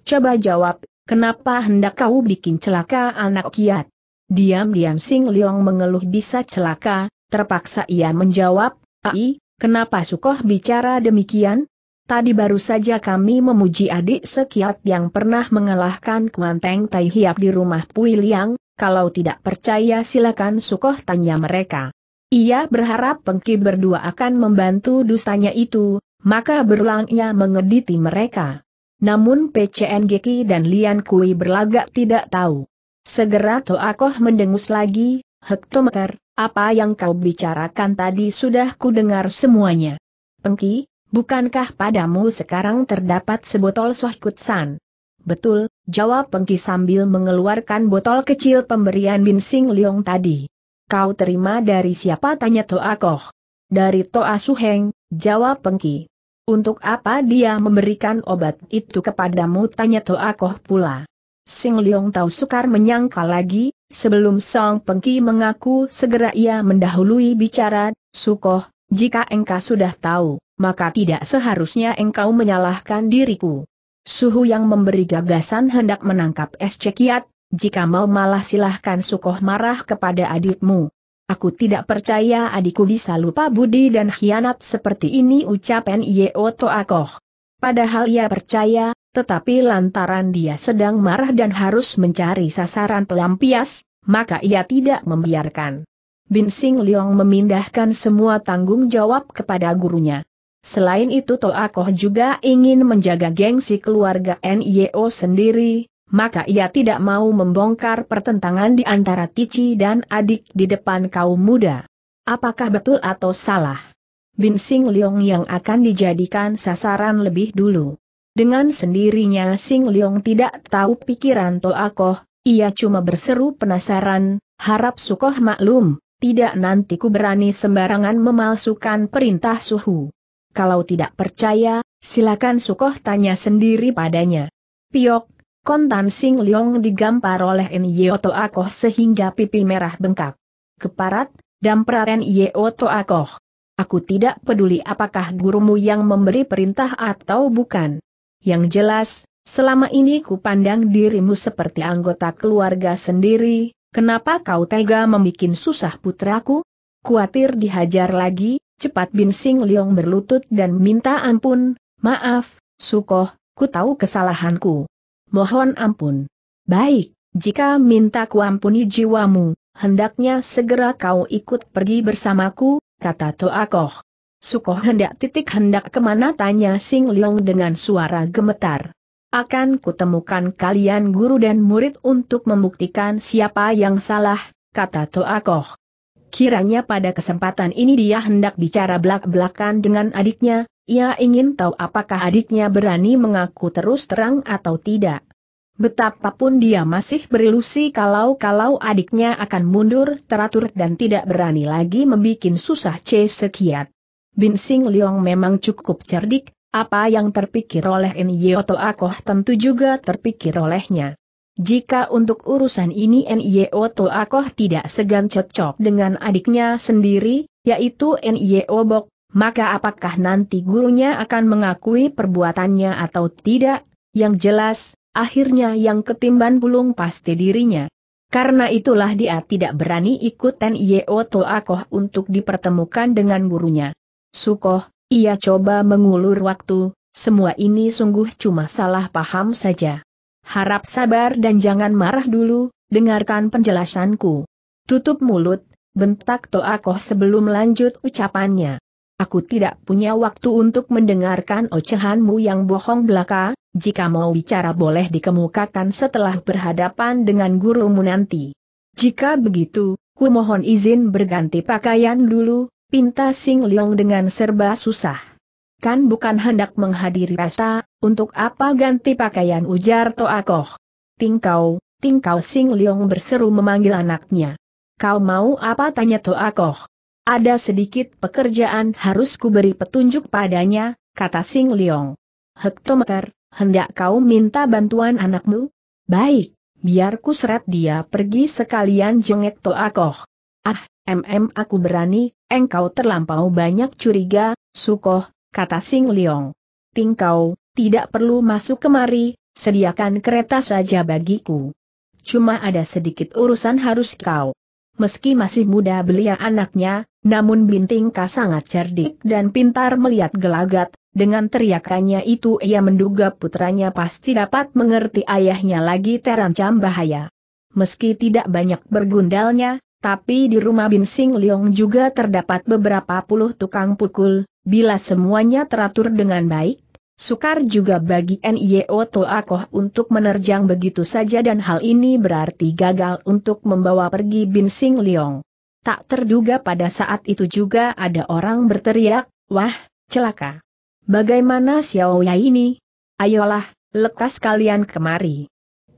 A: Coba jawab, kenapa hendak kau bikin celaka anak kiat? Diam-diam Sing Leong mengeluh bisa celaka, terpaksa ia menjawab, Ai, kenapa Sukoh bicara demikian? Tadi baru saja kami memuji adik sekiat yang pernah mengalahkan Kuanteng Tai Hiap di rumah Pui Liang, kalau tidak percaya silakan Sukoh tanya mereka. Ia berharap pengki berdua akan membantu dustanya itu, maka berulangnya mengediti mereka. Namun PCN Geki dan Lian Kui berlagak tidak tahu. Segera Toakoh mendengus lagi, Hektometer, apa yang kau bicarakan tadi sudah kudengar semuanya. Pengki, Bukankah padamu sekarang terdapat sebotol sohkutsan? Betul, jawab Pengki sambil mengeluarkan botol kecil pemberian Binsing Liong tadi. Kau terima dari siapa tanya Toa Koh? Dari Toa Suheng, jawab Pengki. Untuk apa dia memberikan obat itu kepadamu tanya Toa Koh pula. Sing Liong tahu sukar menyangka lagi, sebelum Song Pengki mengaku segera ia mendahului bicara, Sukoh, jika engkau sudah tahu maka tidak seharusnya engkau menyalahkan diriku. Suhu yang memberi gagasan hendak menangkap SC Kiat. jika mau malah silahkan Sukoh marah kepada adikmu. Aku tidak percaya adikku bisa lupa budi dan khianat seperti ini ucapan Yeo Toakoh. Padahal ia percaya, tetapi lantaran dia sedang marah dan harus mencari sasaran pelampias, maka ia tidak membiarkan. Bin Sing Leong memindahkan semua tanggung jawab kepada gurunya. Selain itu Akoh juga ingin menjaga gengsi keluarga NIO sendiri, maka ia tidak mau membongkar pertentangan di antara Tici dan adik di depan kaum muda. Apakah betul atau salah? Bin Sing Leong yang akan dijadikan sasaran lebih dulu. Dengan sendirinya Sing Leong tidak tahu pikiran Akoh, ia cuma berseru penasaran, harap Sukoh maklum, tidak nanti ku berani sembarangan memalsukan perintah suhu kalau tidak percaya, silakan Sukoh tanya sendiri padanya. Piok, kontan Sing Leong digampar oleh Nyo Akoh sehingga pipi merah bengkak. Keparat, dampar Nyo Akoh. Aku tidak peduli apakah gurumu yang memberi perintah atau bukan. Yang jelas, selama ini kupandang dirimu seperti anggota keluarga sendiri, kenapa kau tega membuat susah putraku? Kuatir dihajar lagi, Cepat Bin Sing Leong berlutut dan minta ampun, maaf, Sukoh, ku tahu kesalahanku. Mohon ampun. Baik, jika minta kuampuni jiwamu, hendaknya segera kau ikut pergi bersamaku, kata Toakoh. Sukoh hendak titik hendak kemana tanya Sing Leong dengan suara gemetar. Akan kutemukan kalian guru dan murid untuk membuktikan siapa yang salah, kata Toakoh. Kiranya pada kesempatan ini dia hendak bicara belak-belakan dengan adiknya, ia ingin tahu apakah adiknya berani mengaku terus terang atau tidak. Betapapun dia masih berilusi kalau-kalau adiknya akan mundur teratur dan tidak berani lagi membuat susah C sekiat. Binsing Leong memang cukup cerdik, apa yang terpikir oleh Nyoto Akoh tentu juga terpikir olehnya. Jika untuk urusan ini NIO Toakoh tidak segan cocok dengan adiknya sendiri, yaitu NIO Bok, maka apakah nanti gurunya akan mengakui perbuatannya atau tidak? Yang jelas, akhirnya yang ketimban bulung pasti dirinya. Karena itulah dia tidak berani ikut NIO Toakoh untuk dipertemukan dengan gurunya. Sukoh, ia coba mengulur waktu, semua ini sungguh cuma salah paham saja harap sabar dan jangan marah dulu, dengarkan penjelasanku. Tutup mulut, bentak Toakoh sebelum lanjut ucapannya. Aku tidak punya waktu untuk mendengarkan ocehanmu yang bohong belaka, jika mau bicara boleh dikemukakan setelah berhadapan dengan gurumu nanti. Jika begitu, ku mohon izin berganti pakaian dulu, pinta Sing Leong dengan serba susah kan bukan hendak menghadiri pesta, untuk apa ganti pakaian ujar Toakoh. Tingkau, tingkau Sing Leong berseru memanggil anaknya. Kau mau apa tanya Toakoh. Ada sedikit pekerjaan harus kuberi petunjuk padanya, kata Sing Leong. Hektometer, hendak kau minta bantuan anakmu? Baik, biar seret dia pergi sekalian jengek Toakoh. Ah, MM aku berani, engkau terlampau banyak curiga, Sukoh, kata Sing Leong. Tingkau, tidak perlu masuk kemari, sediakan kereta saja bagiku. Cuma ada sedikit urusan harus kau. Meski masih muda belia anaknya, namun Binting Ka sangat cerdik dan pintar melihat gelagat, dengan teriakannya itu ia menduga putranya pasti dapat mengerti ayahnya lagi terancam bahaya. Meski tidak banyak bergundalnya, tapi di rumah Bin Sing Leong juga terdapat beberapa puluh tukang pukul, Bila semuanya teratur dengan baik, sukar juga bagi NIO Toakoh untuk menerjang begitu saja dan hal ini berarti gagal untuk membawa pergi Bin Sing Leong. Tak terduga pada saat itu juga ada orang berteriak, wah, celaka. Bagaimana Xiao Yai ini? Ayolah, lekas kalian kemari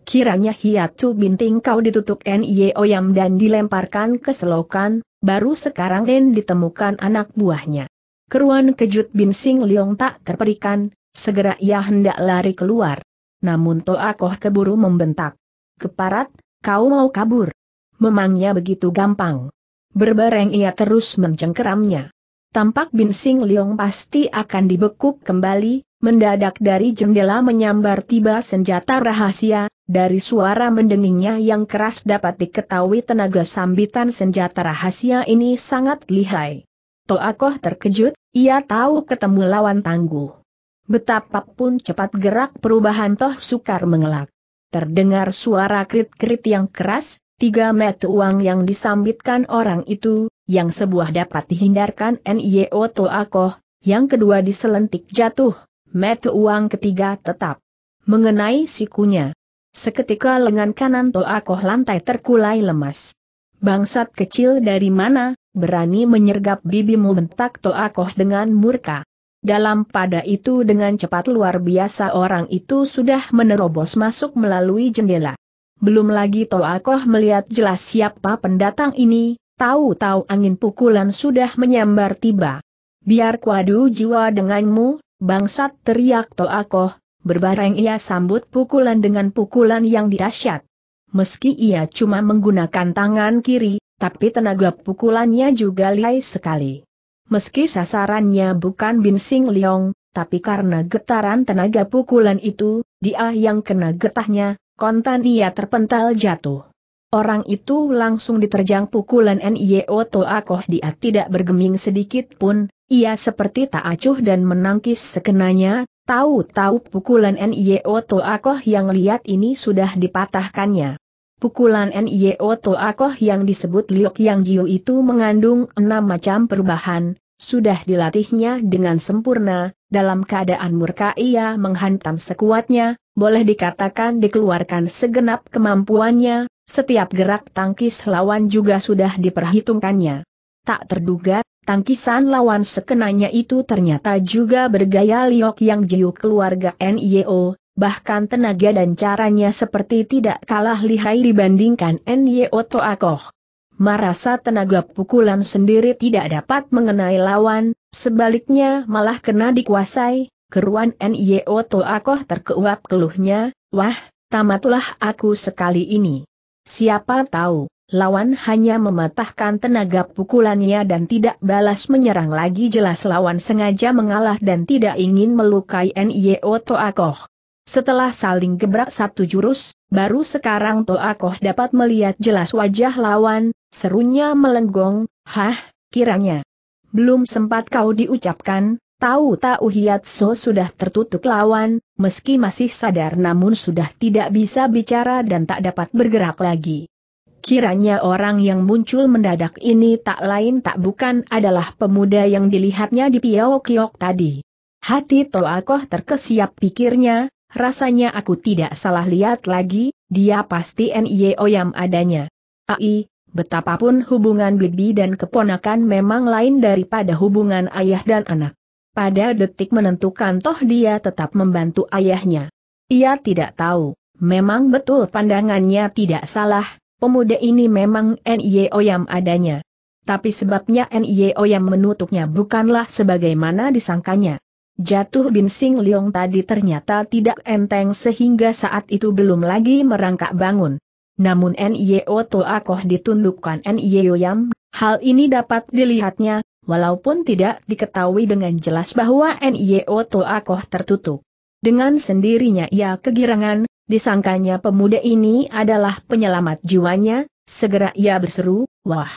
A: kiranya hiatu binting kau ditutup N.I.O. Yam dan dilemparkan ke selokan, baru sekarang Nen ditemukan anak buahnya. Keruan kejut Bin Sing Leong tak terperikan, segera ia hendak lari keluar. Namun Toa Koh keburu membentak. Keparat, kau mau kabur. Memangnya begitu gampang. Berbareng ia terus mencengkeramnya. Tampak Bin Sing Leong pasti akan dibekuk kembali, Mendadak dari jendela menyambar tiba senjata rahasia, dari suara mendengingnya yang keras dapat diketahui tenaga sambitan senjata rahasia ini sangat lihai. Toakoh terkejut, ia tahu ketemu lawan tangguh. Betapapun cepat gerak perubahan Toh Sukar mengelak. Terdengar suara krit-krit yang keras, tiga met uang yang disambitkan orang itu, yang sebuah dapat dihindarkan NIO Toakoh, yang kedua diselentik jatuh, met uang ketiga tetap mengenai sikunya. Seketika lengan kanan Toakoh lantai terkulai lemas. Bangsat kecil dari mana, berani menyergap bibimu bentak Toakoh dengan murka. Dalam pada itu dengan cepat luar biasa orang itu sudah menerobos masuk melalui jendela. Belum lagi Toakoh melihat jelas siapa pendatang ini, tahu-tahu angin pukulan sudah menyambar tiba. Biar kuadu jiwa denganmu, bangsat teriak Toakoh, berbareng ia sambut pukulan dengan pukulan yang dirasyat. Meski ia cuma menggunakan tangan kiri, tapi tenaga pukulannya juga lihai sekali. Meski sasarannya bukan Binsing Liong, tapi karena getaran tenaga pukulan itu, dia yang kena getahnya, kontan ia terpental jatuh. Orang itu langsung diterjang pukulan N.I.O. Toakoh dia tidak bergeming sedikit pun, ia seperti tak acuh dan menangkis sekenanya, tahu-tahu pukulan N.I.O. Toakoh yang lihat ini sudah dipatahkannya. Pukulan NIO akoh yang disebut Liok Yang Jiu itu mengandung enam macam perubahan, sudah dilatihnya dengan sempurna, dalam keadaan murka ia menghantam sekuatnya, boleh dikatakan dikeluarkan segenap kemampuannya, setiap gerak tangkis lawan juga sudah diperhitungkannya. Tak terduga, tangkisan lawan sekenanya itu ternyata juga bergaya Liok Yang Jiu keluarga NIO, bahkan tenaga dan caranya seperti tidak kalah lihai dibandingkan N.Y.O. Toakoh. Merasa tenaga pukulan sendiri tidak dapat mengenai lawan, sebaliknya malah kena dikuasai, keruan N.Y.O. Toakoh terkeuap keluhnya, wah, tamatlah aku sekali ini. Siapa tahu, lawan hanya mematahkan tenaga pukulannya dan tidak balas menyerang lagi jelas lawan sengaja mengalah dan tidak ingin melukai N.Y.O. Toakoh. Setelah saling gebrak satu jurus, baru sekarang Toakoh dapat melihat jelas wajah lawan, serunya melenggong, hah, kiranya. Belum sempat kau diucapkan, tahu-tahu So sudah tertutup lawan, meski masih sadar namun sudah tidak bisa bicara dan tak dapat bergerak lagi. Kiranya orang yang muncul mendadak ini tak lain tak bukan adalah pemuda yang dilihatnya di Piao Kiok tadi. Hati Toakoh terkesiap pikirnya, Rasanya aku tidak salah lihat lagi, dia pasti NIO yang adanya. Ai, betapapun hubungan bibi dan keponakan memang lain daripada hubungan ayah dan anak. Pada detik menentukan toh dia tetap membantu ayahnya. Ia tidak tahu, memang betul pandangannya tidak salah, pemuda ini memang NIO yang adanya. Tapi sebabnya NIO yang menutupnya bukanlah sebagaimana disangkanya. Jatuh Bin Sing Leong tadi ternyata tidak enteng sehingga saat itu belum lagi merangkak bangun. Namun Nyo Koh ditundukkan Nyo Yam, hal ini dapat dilihatnya, walaupun tidak diketahui dengan jelas bahwa Nyo Koh tertutup. Dengan sendirinya ia kegirangan, disangkanya pemuda ini adalah penyelamat jiwanya, segera ia berseru, wah!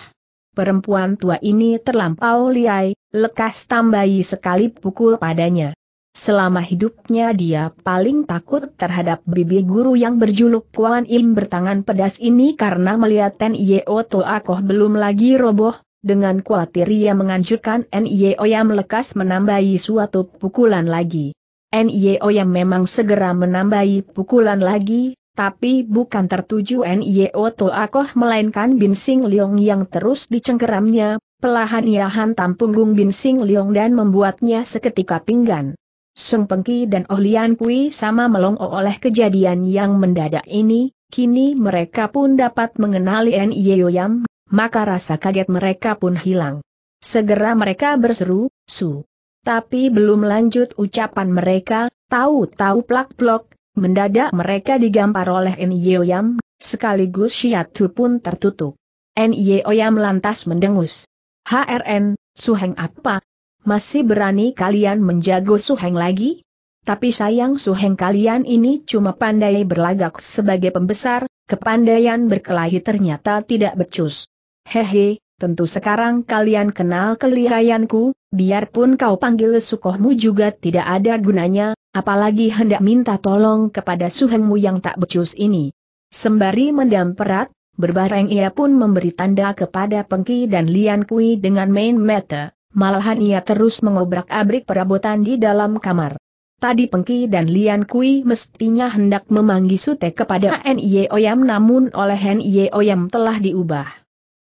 A: Perempuan tua ini terlampau liai, lekas tambahi sekali pukul padanya. Selama hidupnya dia paling takut terhadap bibi guru yang berjuluk Kuan Im bertangan pedas ini karena melihat Ten Yeo Toa belum lagi roboh, dengan khawatir ia menganjurkan N.Y.O. yang melekas menambahi suatu pukulan lagi. N.Y.O. yang memang segera menambahi pukulan lagi, tapi bukan tertuju Nio akoh melainkan Bin Sing Leong yang terus dicengkeramnya, pelahan ia hantam punggung Bin Sing Leong dan membuatnya seketika pinggan. Sung Pengki dan Oh Lian Kui sama melongo oleh kejadian yang mendadak ini, kini mereka pun dapat mengenali Nio Yam, maka rasa kaget mereka pun hilang. Segera mereka berseru, Su. Tapi belum lanjut ucapan mereka, tahu-tahu plak-plok, Mendadak mereka digampar oleh Yam, sekaligus Shiatu pun tertutup. Yam lantas mendengus. HRN, Suheng apa? Masih berani kalian menjago Suheng lagi? Tapi sayang Suheng kalian ini cuma pandai berlagak sebagai pembesar, kepandaian berkelahi ternyata tidak becus. Hehe, tentu sekarang kalian kenal kelihayanku, biarpun kau panggil sukohmu juga tidak ada gunanya, Apalagi hendak minta tolong kepada suhengmu yang tak becus ini. Sembari mendam perat, berbareng ia pun memberi tanda kepada Pengki dan Lian Kui dengan main mata, malahan ia terus mengobrak-abrik perabotan di dalam kamar. Tadi Pengki dan Lian Kui mestinya hendak memanggil sute kepada Nye Oyam namun oleh Nye Oyam telah diubah.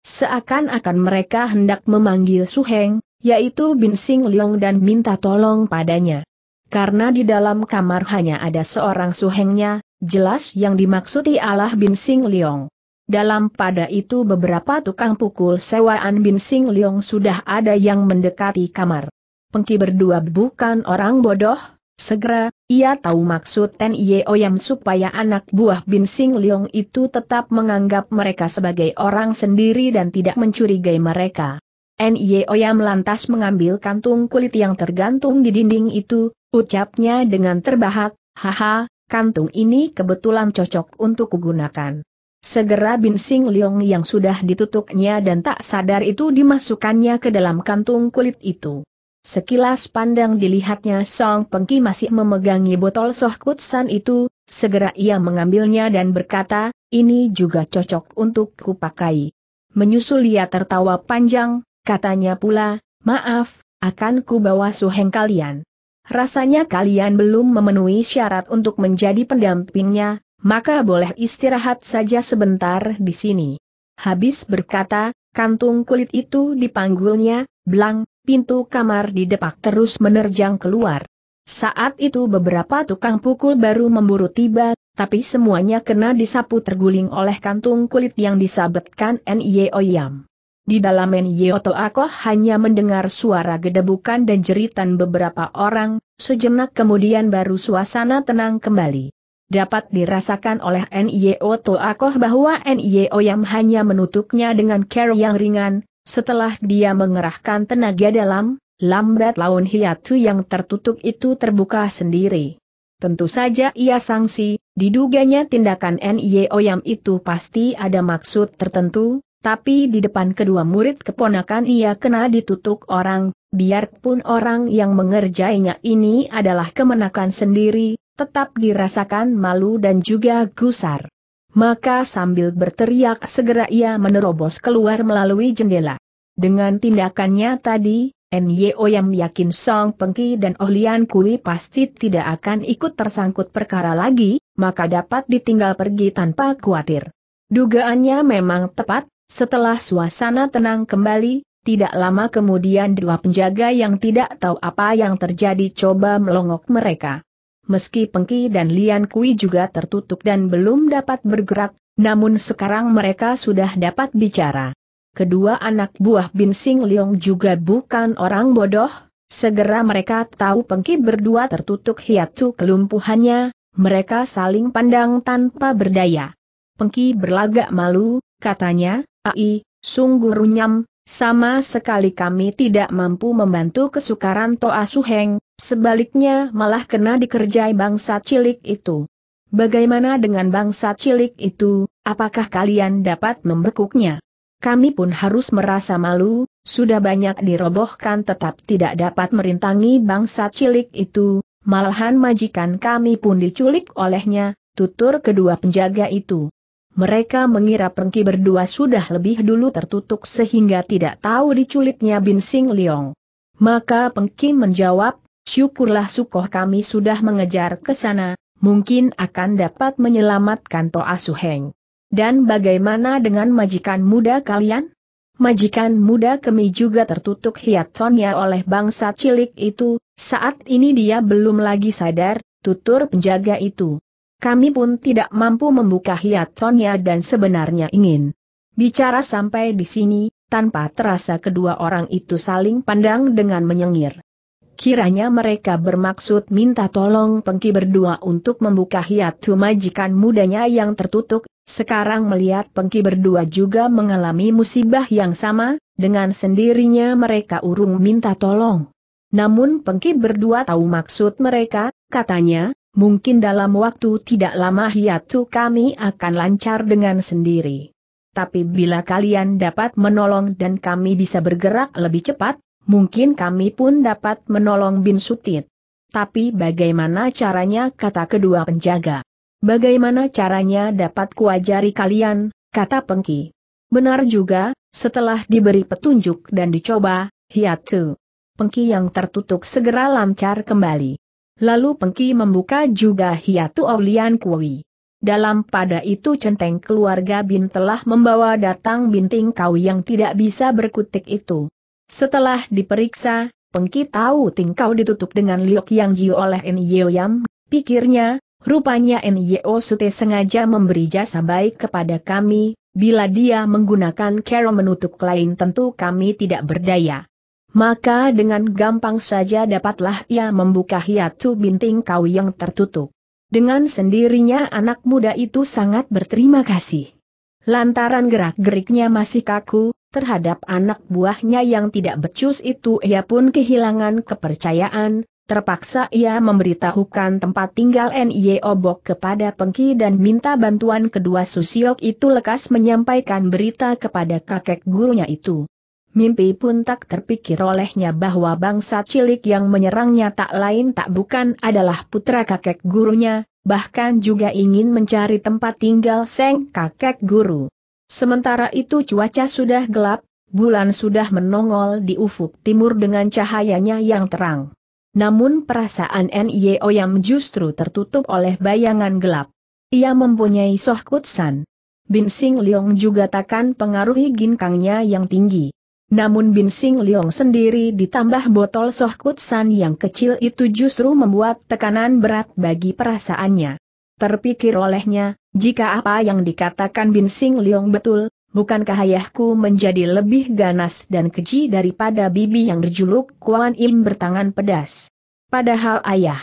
A: Seakan-akan mereka hendak memanggil Suheng, yaitu Bin Sing Leong dan minta tolong padanya. Karena di dalam kamar hanya ada seorang suhengnya, jelas yang dimaksudi Allah bin Sing Leong. Dalam pada itu beberapa tukang pukul sewaan bin Sing Leong sudah ada yang mendekati kamar. Pengki berdua bukan orang bodoh, segera, ia tahu maksud Ten Oyam supaya anak buah bin Sing Leong itu tetap menganggap mereka sebagai orang sendiri dan tidak mencurigai mereka. E Oya melantas mengambil kantung kulit yang tergantung di dinding itu, ucapnya dengan terbahak, haha, kantung ini kebetulan cocok untuk kugunakan. Segera Bin Sing Leong yang sudah ditutupnya dan tak sadar itu dimasukkannya ke dalam kantung kulit itu. Sekilas pandang dilihatnya Song Pengki masih memegangi botol soh kutsan itu, segera ia mengambilnya dan berkata, ini juga cocok untuk kupakai. Menyusul ia tertawa panjang, Katanya pula, maaf, akan ku bawa suheng kalian. Rasanya kalian belum memenuhi syarat untuk menjadi pendampingnya, maka boleh istirahat saja sebentar di sini. Habis berkata, kantung kulit itu dipanggulnya, belang, pintu kamar di didepak terus menerjang keluar. Saat itu beberapa tukang pukul baru memburu tiba, tapi semuanya kena disapu terguling oleh kantung kulit yang disabetkan N.Y. Oyam. Di dalam Menyoto aku hanya mendengar suara gedebukan dan jeritan beberapa orang, sejenak kemudian baru suasana tenang kembali. Dapat dirasakan oleh Nyoto Akoh bahwa Nyo yang hanya menutupnya dengan care yang ringan, setelah dia mengerahkan tenaga dalam, lambat laun hiatu yang tertutup itu terbuka sendiri. Tentu saja ia sangsi, diduganya tindakan Nyo yang itu pasti ada maksud tertentu, tapi di depan kedua murid keponakan ia kena ditutup orang, biarpun orang yang mengerjainya ini adalah kemenakan sendiri, tetap dirasakan malu dan juga gusar. Maka sambil berteriak segera ia menerobos keluar melalui jendela. Dengan tindakannya tadi, Nyo yang yakin Song Pengki dan Oh Lian Kui pasti tidak akan ikut tersangkut perkara lagi, maka dapat ditinggal pergi tanpa khawatir. Dugaannya memang tepat, setelah suasana tenang kembali, tidak lama kemudian dua penjaga yang tidak tahu apa yang terjadi coba melongok mereka. Meski Pengki dan Lian Kui juga tertutup dan belum dapat bergerak, namun sekarang mereka sudah dapat bicara. Kedua anak buah Bin Sing Leong juga bukan orang bodoh, segera mereka tahu Pengki berdua tertutup hiatu kelumpuhannya, mereka saling pandang tanpa berdaya. Pengki berlagak malu, katanya, Ai, sungguh runyam, sama sekali kami tidak mampu membantu kesukaran Toa Suheng, sebaliknya malah kena dikerjai bangsa cilik itu. Bagaimana dengan bangsa cilik itu, apakah kalian dapat membekuknya? Kami pun harus merasa malu, sudah banyak dirobohkan tetap tidak dapat merintangi bangsa cilik itu, malahan majikan kami pun diculik olehnya, tutur kedua penjaga itu. Mereka mengira Pengki berdua sudah lebih dulu tertutup sehingga tidak tahu diculiknya Bin Sing Leong. Maka Pengki menjawab, syukurlah sukoh kami sudah mengejar ke sana, mungkin akan dapat menyelamatkan Toa Heng. Dan bagaimana dengan majikan muda kalian? Majikan muda kami juga tertutup hiatonnya oleh bangsa cilik itu, saat ini dia belum lagi sadar, tutur penjaga itu. Kami pun tidak mampu membuka Sonia dan sebenarnya ingin. Bicara sampai di sini, tanpa terasa kedua orang itu saling pandang dengan menyengir. Kiranya mereka bermaksud minta tolong pengki berdua untuk membuka cuma majikan mudanya yang tertutup, sekarang melihat pengki berdua juga mengalami musibah yang sama, dengan sendirinya mereka urung minta tolong. Namun pengki berdua tahu maksud mereka, katanya, mungkin dalam waktu tidak lama hiatu kami akan lancar dengan sendiri. Tapi bila kalian dapat menolong dan kami bisa bergerak lebih cepat, mungkin kami pun dapat menolong Bin Sutit. Tapi bagaimana caranya kata kedua penjaga? Bagaimana caranya dapat kuajari kalian, kata Pengki. Benar juga, setelah diberi petunjuk dan dicoba, hiatu. Pengki yang tertutup segera lancar kembali. Lalu Pengki membuka juga hiatu Aulian Kui. Dalam pada itu centeng keluarga Bin telah membawa datang binting kau yang tidak bisa berkutik itu. Setelah diperiksa, Pengki tahu tingkau ditutup dengan liok yang jiu oleh Nyo Yam, pikirnya, rupanya Nyo Sute sengaja memberi jasa baik kepada kami, bila dia menggunakan kero menutup lain tentu kami tidak berdaya maka dengan gampang saja dapatlah ia membuka hiatu binting kau yang tertutup. Dengan sendirinya anak muda itu sangat berterima kasih. Lantaran gerak-geriknya masih kaku, terhadap anak buahnya yang tidak becus itu ia pun kehilangan kepercayaan, terpaksa ia memberitahukan tempat tinggal N.Y. Obok kepada Pengki dan minta bantuan kedua Susiok itu lekas menyampaikan berita kepada kakek gurunya itu. Mimpi pun tak terpikir olehnya bahwa bangsa cilik yang menyerangnya tak lain tak bukan adalah putra kakek gurunya, bahkan juga ingin mencari tempat tinggal seng kakek guru. Sementara itu cuaca sudah gelap, bulan sudah menongol di ufuk timur dengan cahayanya yang terang. Namun perasaan Nyo yang justru tertutup oleh bayangan gelap. Ia mempunyai soh kutsan. Bin Sing Leong juga takkan pengaruhi ginkangnya yang tinggi. Namun Bin Sing Leong sendiri ditambah botol soh kutsan yang kecil itu justru membuat tekanan berat bagi perasaannya. Terpikir olehnya, jika apa yang dikatakan Bin Sing Leong betul, bukankah ayahku menjadi lebih ganas dan keji daripada bibi yang berjuluk Kuan Im bertangan pedas? Padahal ayah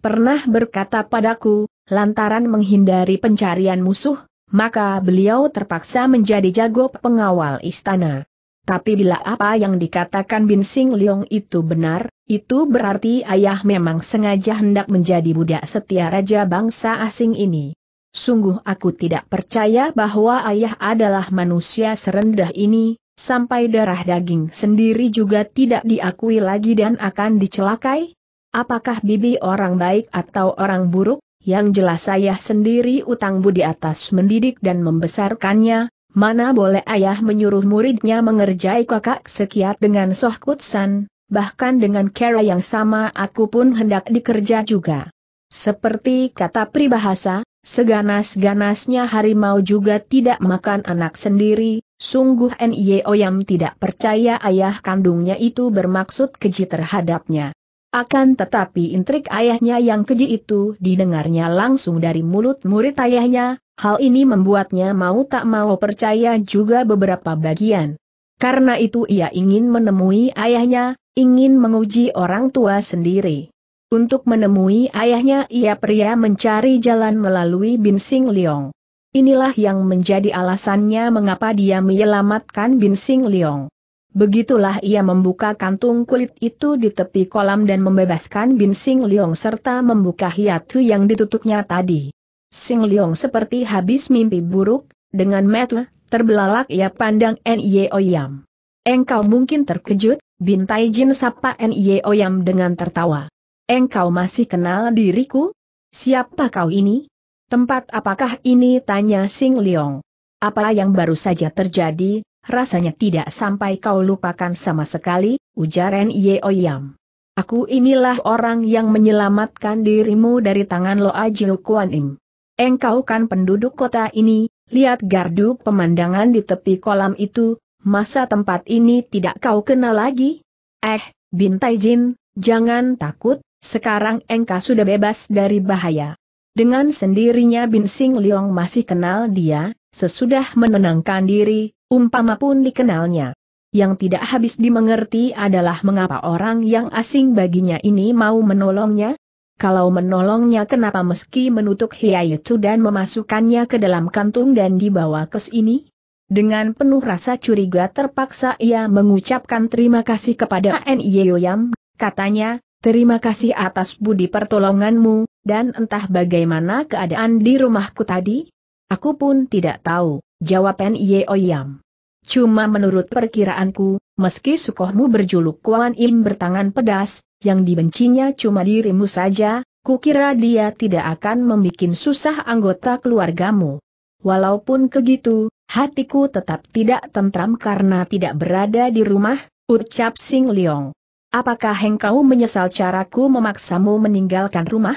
A: pernah berkata padaku, lantaran menghindari pencarian musuh, maka beliau terpaksa menjadi jago pengawal istana. Tapi bila apa yang dikatakan Bin Sing Leong itu benar, itu berarti ayah memang sengaja hendak menjadi budak setia raja bangsa asing ini. Sungguh aku tidak percaya bahwa ayah adalah manusia serendah ini, sampai darah daging sendiri juga tidak diakui lagi dan akan dicelakai? Apakah bibi orang baik atau orang buruk? Yang jelas ayah sendiri utang budi atas mendidik dan membesarkannya, Mana boleh ayah menyuruh muridnya mengerjai kakak sekiat dengan Soh Kutsan, bahkan dengan cara yang sama aku pun hendak dikerja juga. Seperti kata pribahasa, seganas-ganasnya harimau juga tidak makan anak sendiri, sungguh N.Y.O. yang tidak percaya ayah kandungnya itu bermaksud keji terhadapnya. Akan tetapi intrik ayahnya yang keji itu didengarnya langsung dari mulut murid ayahnya, hal ini membuatnya mau tak mau percaya juga beberapa bagian. Karena itu ia ingin menemui ayahnya, ingin menguji orang tua sendiri. Untuk menemui ayahnya ia pria mencari jalan melalui Binsing Leong. Inilah yang menjadi alasannya mengapa dia menyelamatkan Binsing Leong. Begitulah ia membuka kantung kulit itu di tepi kolam dan membebaskan Bin Sing Leong serta membuka hiatu yang ditutupnya tadi. Sing Leong seperti habis mimpi buruk, dengan metu, terbelalak ia pandang Nye Oyam. Engkau mungkin terkejut, Bin Jin sapa Nye Oyam dengan tertawa. Engkau masih kenal diriku? Siapa kau ini? Tempat apakah ini tanya Sing Leong. Apa yang baru saja terjadi, rasanya tidak sampai kau lupakan sama sekali, ujar Ye Oyam. Aku inilah orang yang menyelamatkan dirimu dari tangan Lo Ajiu Kuan Im. Engkau kan penduduk kota ini, lihat gardu pemandangan di tepi kolam itu, masa tempat ini tidak kau kenal lagi? Eh, Bintai Jin, jangan takut, sekarang engkau sudah bebas dari bahaya. Dengan sendirinya Bin Sing Leong masih kenal dia, sesudah menenangkan diri, umpama pun dikenalnya. Yang tidak habis dimengerti adalah mengapa orang yang asing baginya ini mau menolongnya? Kalau menolongnya kenapa meski menutup Hiayetu dan memasukkannya ke dalam kantung dan dibawa ke sini? Dengan penuh rasa curiga terpaksa ia mengucapkan terima kasih kepada Yoyam, katanya, terima kasih atas budi pertolonganmu, dan entah bagaimana keadaan di rumahku tadi? Aku pun tidak tahu, jawab Yoyam. Cuma menurut perkiraanku, meski sukohmu berjuluk Kuan Im bertangan pedas, yang dibencinya cuma dirimu saja, kukira dia tidak akan membuat susah anggota keluargamu. Walaupun begitu, hatiku tetap tidak tentram karena tidak berada di rumah, ucap Sing Leong. Apakah engkau menyesal caraku memaksamu meninggalkan rumah?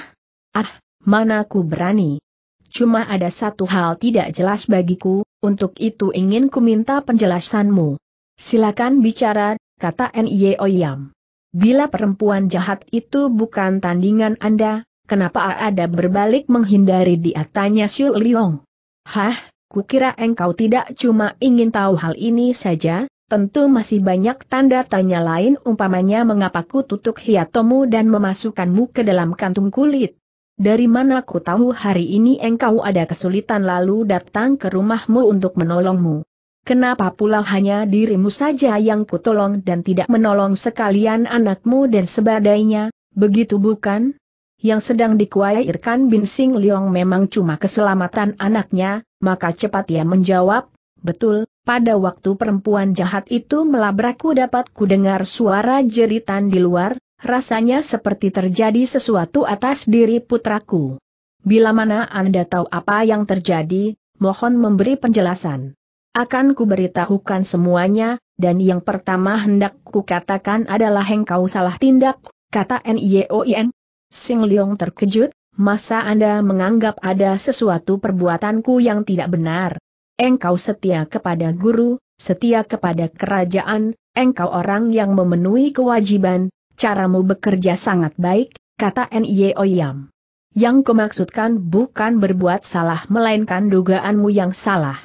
A: Ah, mana ku berani. Cuma ada satu hal tidak jelas bagiku, untuk itu ingin ku minta penjelasanmu. Silakan bicara, kata N.I. Oyam. Bila perempuan jahat itu bukan tandingan Anda, kenapa ada berbalik menghindari di atasnya Siu Liong? Hah, kukira engkau tidak cuma ingin tahu hal ini saja, Tentu masih banyak tanda tanya lain umpamanya mengapa ku tutup hiatomu dan memasukkanmu ke dalam kantung kulit. Dari mana ku tahu hari ini engkau ada kesulitan lalu datang ke rumahmu untuk menolongmu? Kenapa pula hanya dirimu saja yang kutolong dan tidak menolong sekalian anakmu dan sebagainya, begitu bukan? Yang sedang dikuairkan Bin Sing Leong memang cuma keselamatan anaknya, maka cepat ia menjawab, betul, pada waktu perempuan jahat itu melabrakku dapat kudengar suara jeritan di luar, Rasanya seperti terjadi sesuatu atas diri putraku. Bila mana Anda tahu apa yang terjadi, mohon memberi penjelasan. Akan kuberitahukan semuanya, dan yang pertama hendak kukatakan adalah engkau salah tindak, kata NIOIN. Sing Leong terkejut, masa Anda menganggap ada sesuatu perbuatanku yang tidak benar? Engkau setia kepada guru, setia kepada kerajaan, engkau orang yang memenuhi kewajiban, caramu bekerja sangat baik, kata N.I.O. Oyam. Yang kumaksudkan bukan berbuat salah melainkan dugaanmu yang salah.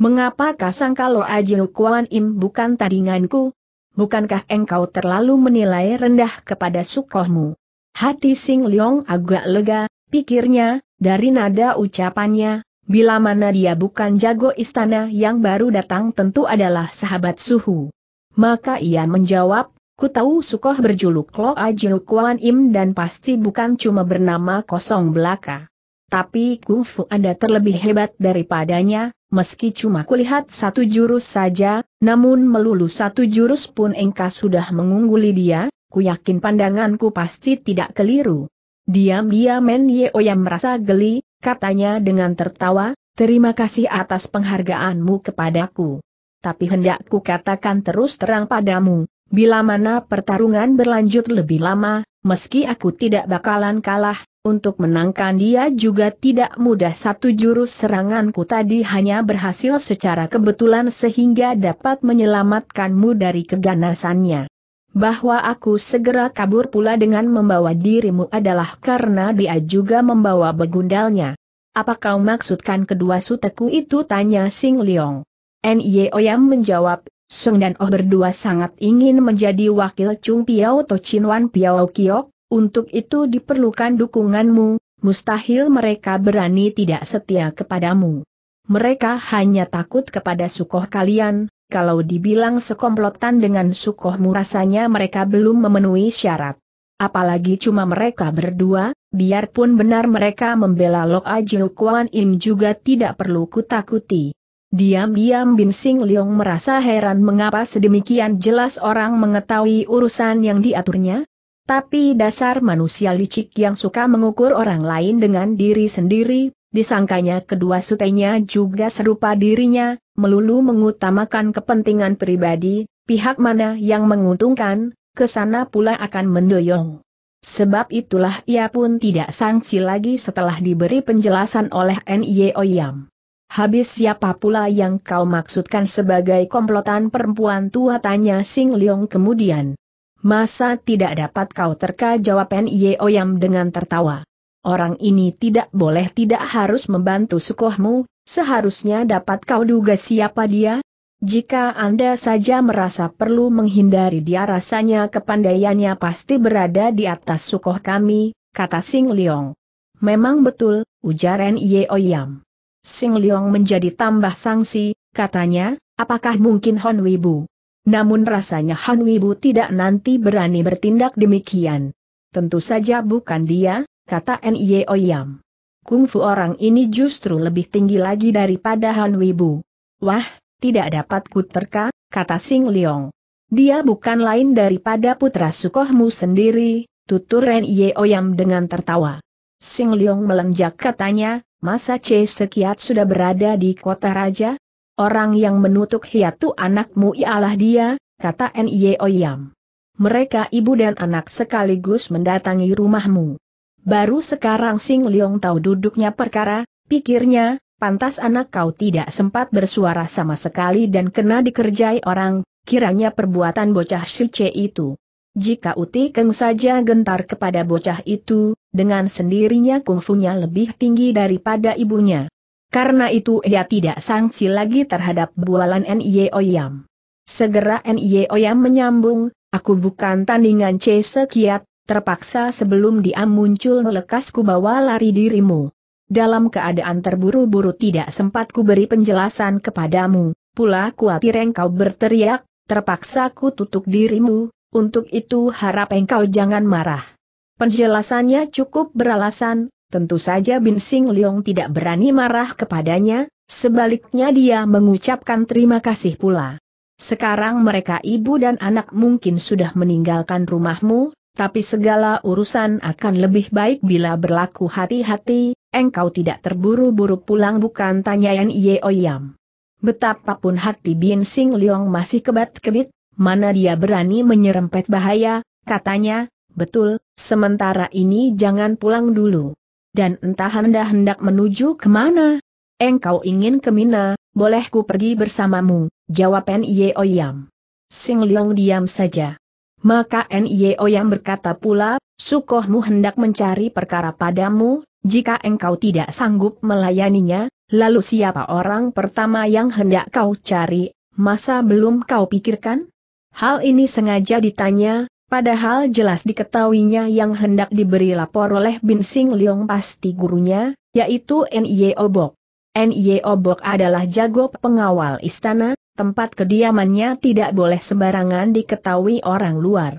A: Mengapa kasang kalau Ajiu Kuan Im bukan tandinganku? Bukankah engkau terlalu menilai rendah kepada sukohmu? Hati Sing Leong agak lega, pikirnya, dari nada ucapannya, bila mana dia bukan jago istana yang baru datang tentu adalah sahabat suhu. Maka ia menjawab, Ku tahu Sukoh berjuluk Lo Ajiu Kuan Im dan pasti bukan cuma bernama kosong belaka. Tapi kungfu Anda terlebih hebat daripadanya, meski cuma kulihat satu jurus saja, namun melulu satu jurus pun engkau sudah mengungguli dia, ku yakin pandanganku pasti tidak keliru. Diam-diam Men Yeoya merasa geli, katanya dengan tertawa, terima kasih atas penghargaanmu kepadaku. Tapi hendak ku katakan terus terang padamu, Bila mana pertarungan berlanjut lebih lama, meski aku tidak bakalan kalah, untuk menangkan dia juga tidak mudah satu jurus seranganku tadi hanya berhasil secara kebetulan sehingga dapat menyelamatkanmu dari keganasannya. Bahwa aku segera kabur pula dengan membawa dirimu adalah karena dia juga membawa begundalnya. Apa kau maksudkan kedua suteku itu tanya Sing Leong? Nye Oyam menjawab, Song dan Oh berdua sangat ingin menjadi wakil Chung Piao To Chin Wan Piao Kiok, untuk itu diperlukan dukunganmu, mustahil mereka berani tidak setia kepadamu. Mereka hanya takut kepada sukoh kalian, kalau dibilang sekomplotan dengan sukohmu rasanya mereka belum memenuhi syarat. Apalagi cuma mereka berdua, biarpun benar mereka membela Lok Ajiu Kuan Im juga tidak perlu kutakuti. Diam-diam Bin Sing Leong merasa heran mengapa sedemikian jelas orang mengetahui urusan yang diaturnya. Tapi dasar manusia licik yang suka mengukur orang lain dengan diri sendiri, disangkanya kedua sutenya juga serupa dirinya, melulu mengutamakan kepentingan pribadi, pihak mana yang menguntungkan, kesana pula akan mendoyong. Sebab itulah ia pun tidak sangsi lagi setelah diberi penjelasan oleh N.Y.O. Yam. Habis siapa pula yang kau maksudkan sebagai komplotan perempuan tua tanya Sing Leong kemudian. Masa tidak dapat kau terka jawab Nye Oyam dengan tertawa. Orang ini tidak boleh tidak harus membantu sukohmu, seharusnya dapat kau duga siapa dia? Jika Anda saja merasa perlu menghindari dia rasanya kepandaiannya pasti berada di atas sukoh kami, kata Sing Leong. Memang betul, ujar Nye Oyam. Sing Leong menjadi tambah sangsi, katanya, apakah mungkin Han Wibu? Namun rasanya Han Wibu tidak nanti berani bertindak demikian. Tentu saja bukan dia, kata Nye Oyam. Kungfu orang ini justru lebih tinggi lagi daripada Han Wibu. Wah, tidak dapat ku kata Sing Leong. Dia bukan lain daripada putra Sukohmu sendiri, tutur Nye Oyam dengan tertawa. Sing Leong melenjak katanya, masa C Sekiat sudah berada di kota raja? Orang yang menutup hiatu anakmu ialah dia, kata Nye Oyam. Mereka ibu dan anak sekaligus mendatangi rumahmu. Baru sekarang Sing Leong tahu duduknya perkara, pikirnya, pantas anak kau tidak sempat bersuara sama sekali dan kena dikerjai orang, kiranya perbuatan bocah si C itu. Jika Uti Keng saja gentar kepada bocah itu, dengan sendirinya kungfunya lebih tinggi daripada ibunya. Karena itu ia tidak sangsi lagi terhadap bualan N.I.E. Oyam. Segera N.I.E. Oyam menyambung, aku bukan tandingan C. Sekiat, terpaksa sebelum dia muncul lekas ku bawa lari dirimu. Dalam keadaan terburu-buru tidak sempat ku beri penjelasan kepadamu, pula kuatir engkau berteriak, terpaksa ku tutup dirimu, untuk itu harap engkau jangan marah. Penjelasannya cukup beralasan, tentu saja Bin Sing Leong tidak berani marah kepadanya, sebaliknya dia mengucapkan terima kasih pula. Sekarang mereka ibu dan anak mungkin sudah meninggalkan rumahmu, tapi segala urusan akan lebih baik bila berlaku hati-hati, engkau tidak terburu-buru pulang bukan tanya Yan Yeo Yam. Betapapun hati Bin Sing Leong masih kebat-kebit, mana dia berani menyerempet bahaya, katanya, betul, sementara ini jangan pulang dulu. Dan entah anda hendak menuju kemana? Engkau ingin ke Mina, boleh ku pergi bersamamu, jawab Nye Oyam. Sing Leong diam saja. Maka Nye Oyam berkata pula, sukohmu hendak mencari perkara padamu, jika engkau tidak sanggup melayaninya, lalu siapa orang pertama yang hendak kau cari, masa belum kau pikirkan? Hal ini sengaja ditanya, padahal jelas diketahuinya yang hendak diberi lapor oleh Bin Sing Leong pasti gurunya, yaitu N.Y. Obok. N.Y. Obok adalah jago pengawal istana, tempat kediamannya tidak boleh sembarangan diketahui orang luar.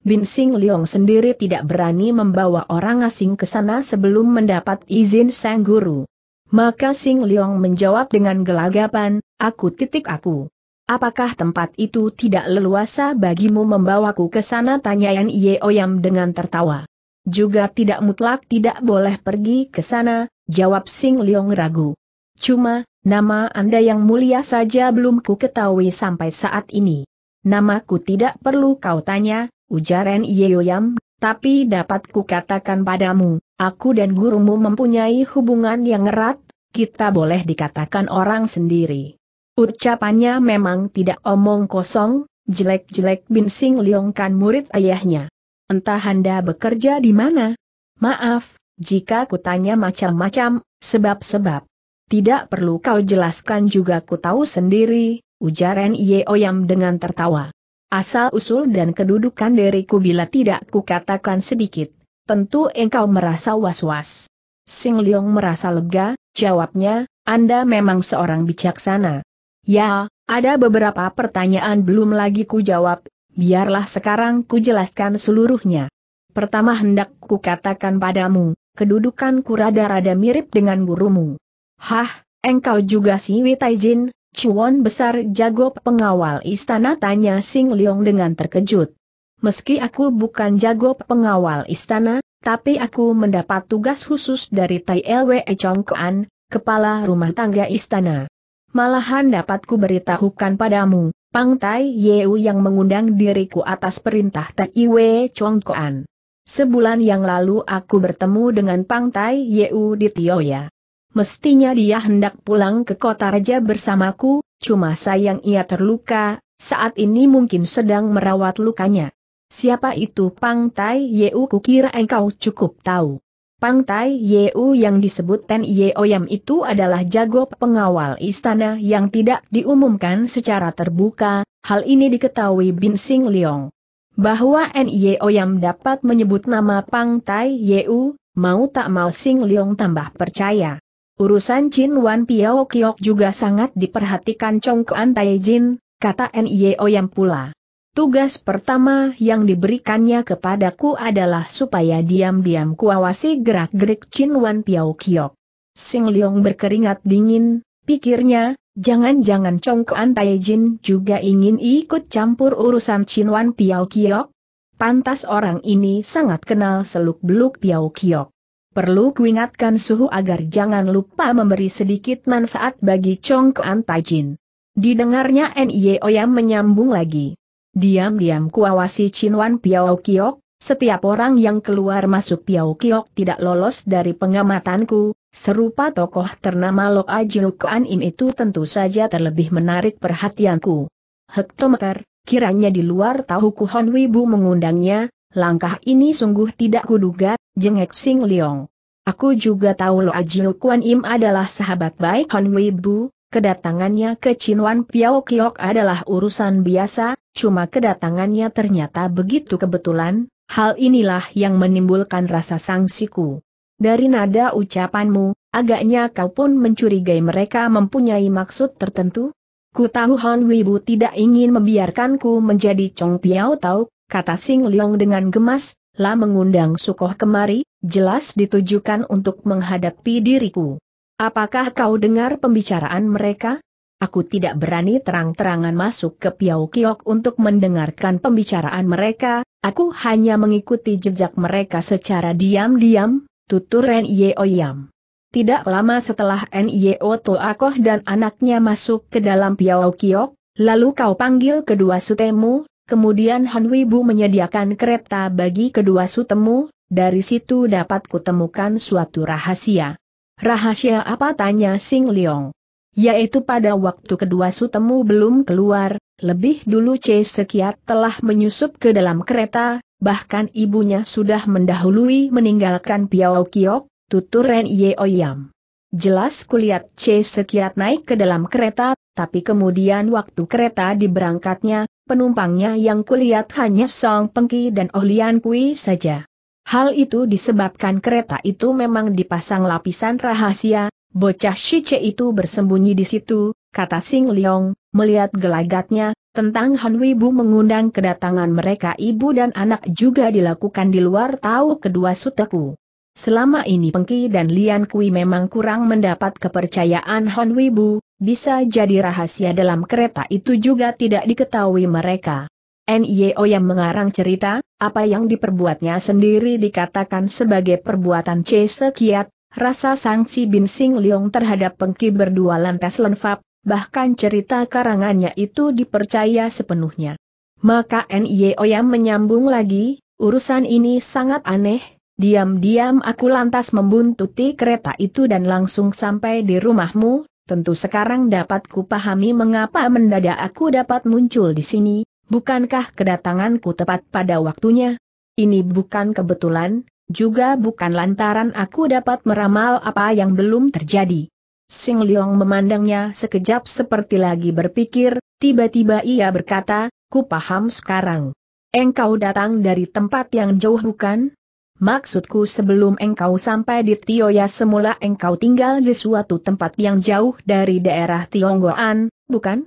A: Bin Sing Leong sendiri tidak berani membawa orang asing ke sana sebelum mendapat izin sang guru. Maka Sing Leong menjawab dengan gelagapan, aku titik aku. Apakah tempat itu tidak leluasa bagimu membawaku ke sana? Tanya Yan Ye Yeoyam dengan tertawa. Juga tidak mutlak tidak boleh pergi ke sana, jawab Sing Leong ragu. Cuma, nama Anda yang mulia saja belum ku ketahui sampai saat ini. Namaku tidak perlu kau tanya, ujar Yan Yeoyam, tapi dapat ku katakan padamu, aku dan gurumu mempunyai hubungan yang erat, kita boleh dikatakan orang sendiri. Ucapannya memang tidak omong kosong, jelek-jelek Bin Sing Leong kan murid ayahnya. Entah Anda bekerja di mana? Maaf, jika kutanya macam-macam, sebab-sebab. Tidak perlu kau jelaskan juga ku tahu sendiri, ujar Nye Oyam dengan tertawa. Asal-usul dan kedudukan diriku bila tidak ku katakan sedikit, tentu engkau merasa was-was. Sing Leong merasa lega, jawabnya, Anda memang seorang bijaksana. Ya, ada beberapa pertanyaan belum lagi ku jawab, biarlah sekarang ku jelaskan seluruhnya. Pertama hendak ku katakan padamu, kedudukanku rada-rada mirip dengan gurumu. Hah, engkau juga si Witaijin, cuan besar jago pengawal istana tanya Sing Leong dengan terkejut. Meski aku bukan jago pengawal istana, tapi aku mendapat tugas khusus dari Tai Lwe Kuan, kepala rumah tangga istana. Malahan dapat ku beritahukan padamu, Pang Tai Yeu yang mengundang diriku atas perintah Tai Wei Chong Koan. Sebulan yang lalu aku bertemu dengan Pang Tai Yeu di Tioya. Mestinya dia hendak pulang ke kota raja bersamaku, cuma sayang ia terluka, saat ini mungkin sedang merawat lukanya. Siapa itu Pang Tai Yeu kukira engkau cukup tahu. Pang Tai Yeu yang disebut Ten Yeoyam itu adalah jago pengawal istana yang tidak diumumkan secara terbuka, hal ini diketahui Bin Sing Leong. Bahwa Nye Yeoyam dapat menyebut nama Pang Tai Yeu, mau tak mau Sing Leong tambah percaya. Urusan Chin Wan Piao Kiok juga sangat diperhatikan Chong Kuan Tai Jin, kata Nye Yeoyam pula. Tugas pertama yang diberikannya kepadaku adalah supaya diam-diam kuawasi gerak-gerik Chin Wan Piao Kiok. Sing Leong berkeringat dingin, pikirnya, jangan-jangan Chong Kuan Tai Jin juga ingin ikut campur urusan Chin Wan Piao Kiok? Pantas orang ini sangat kenal seluk-beluk Piao Kiok. Perlu kuingatkan suhu agar jangan lupa memberi sedikit manfaat bagi Chong Kuan Tai Jin. Didengarnya Nio yang menyambung lagi. Diam-diam kuawasi Wan Piao Kiok, setiap orang yang keluar masuk Piao Kiok tidak lolos dari pengamatanku, serupa tokoh ternama Lok Ajiu Kuan Im itu tentu saja terlebih menarik perhatianku. Hektometer, kiranya di luar tahu Kuhon Wibu mengundangnya, langkah ini sungguh tidak kuduga, jengek Sing Leong. Aku juga tahu Lo Ajiu Kuan Im adalah sahabat baik Hon Wibu, Kedatangannya ke Chinwan Piao Kiok adalah urusan biasa, cuma kedatangannya ternyata begitu kebetulan, hal inilah yang menimbulkan rasa sangsiku. Dari nada ucapanmu, agaknya kau pun mencurigai mereka mempunyai maksud tertentu? Ku tahu Han Wibu tidak ingin membiarkanku menjadi Chong Piao Tau, kata Sing Leong dengan gemas, lah mengundang Sukoh kemari, jelas ditujukan untuk menghadapi diriku. Apakah kau dengar pembicaraan mereka? Aku tidak berani terang-terangan masuk ke Piau Kiok untuk mendengarkan pembicaraan mereka, aku hanya mengikuti jejak mereka secara diam-diam, tutur Ren Yam. Tidak lama setelah Nyeo Toakoh dan anaknya masuk ke dalam Piau Kiok, lalu kau panggil kedua sutemu, kemudian Han Wibu menyediakan kereta bagi kedua sutemu, dari situ dapat kutemukan suatu rahasia. Rahasia apa tanya Sing Leong? Yaitu pada waktu kedua sutemu belum keluar, lebih dulu C Sekiat telah menyusup ke dalam kereta, bahkan ibunya sudah mendahului meninggalkan Piao Kiok, tutur Ren Yeoyam. Jelas kulihat C Sekiat naik ke dalam kereta, tapi kemudian waktu kereta diberangkatnya, penumpangnya yang kulihat hanya Song Pengki dan Olian Kui saja. Hal itu disebabkan kereta itu memang dipasang lapisan rahasia, bocah Shice itu bersembunyi di situ, kata Sing Leong, melihat gelagatnya, tentang Han Wibu mengundang kedatangan mereka ibu dan anak juga dilakukan di luar tahu kedua suteku. Selama ini Pengki dan Lian Kui memang kurang mendapat kepercayaan Han Wibu, bisa jadi rahasia dalam kereta itu juga tidak diketahui mereka. NIO yang mengarang cerita, apa yang diperbuatnya sendiri dikatakan sebagai perbuatan C. Sekiat, rasa sanksi Bin Sing Leong terhadap pengki berdua lantas lenfap, bahkan cerita karangannya itu dipercaya sepenuhnya. Maka NIO yang menyambung lagi, urusan ini sangat aneh, diam-diam aku lantas membuntuti kereta itu dan langsung sampai di rumahmu, tentu sekarang dapat kupahami mengapa mendadak aku dapat muncul di sini, Bukankah kedatanganku tepat pada waktunya? Ini bukan kebetulan, juga bukan lantaran aku dapat meramal apa yang belum terjadi. Sing Leong memandangnya sekejap seperti lagi berpikir, tiba-tiba ia berkata, ku paham sekarang. Engkau datang dari tempat yang jauh bukan? Maksudku sebelum engkau sampai di Tioya semula engkau tinggal di suatu tempat yang jauh dari daerah Tionggoan, bukan?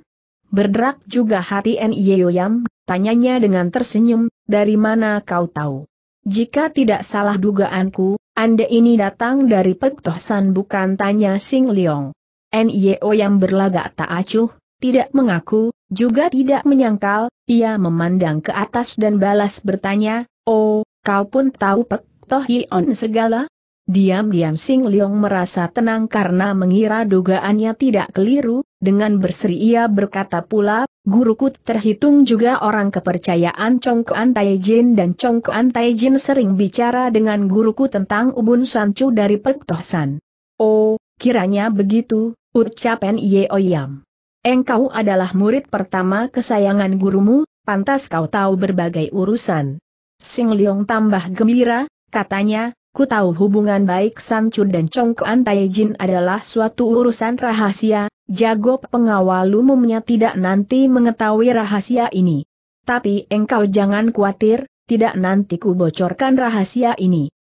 A: Berderak juga hati Nyeoyam, tanyanya dengan tersenyum, dari mana kau tahu? Jika tidak salah dugaanku, Anda ini datang dari Pektohsan bukan tanya Sing Leong. N.I.O. yang berlagak tak acuh, tidak mengaku, juga tidak menyangkal, ia memandang ke atas dan balas bertanya, Oh, kau pun tahu Pektohion segala? Diam-diam Sing Leong merasa tenang karena mengira dugaannya tidak keliru, dengan berseri ia berkata pula, guruku terhitung juga orang kepercayaan Chongkoan Taijin dan Chongkoan Taijin sering bicara dengan guruku tentang Ubun Sancu dari Pektohsan. Oh, kiranya begitu, ucap Nye Oyam. Engkau adalah murid pertama kesayangan gurumu, pantas kau tahu berbagai urusan. Sing Leong tambah gembira, katanya, ku tahu hubungan baik Sancu dan Chongkoan Taijin adalah suatu urusan rahasia, jago pengawal umumnya tidak nanti mengetahui rahasia ini. Tapi engkau jangan khawatir, tidak nanti ku bocorkan rahasia ini.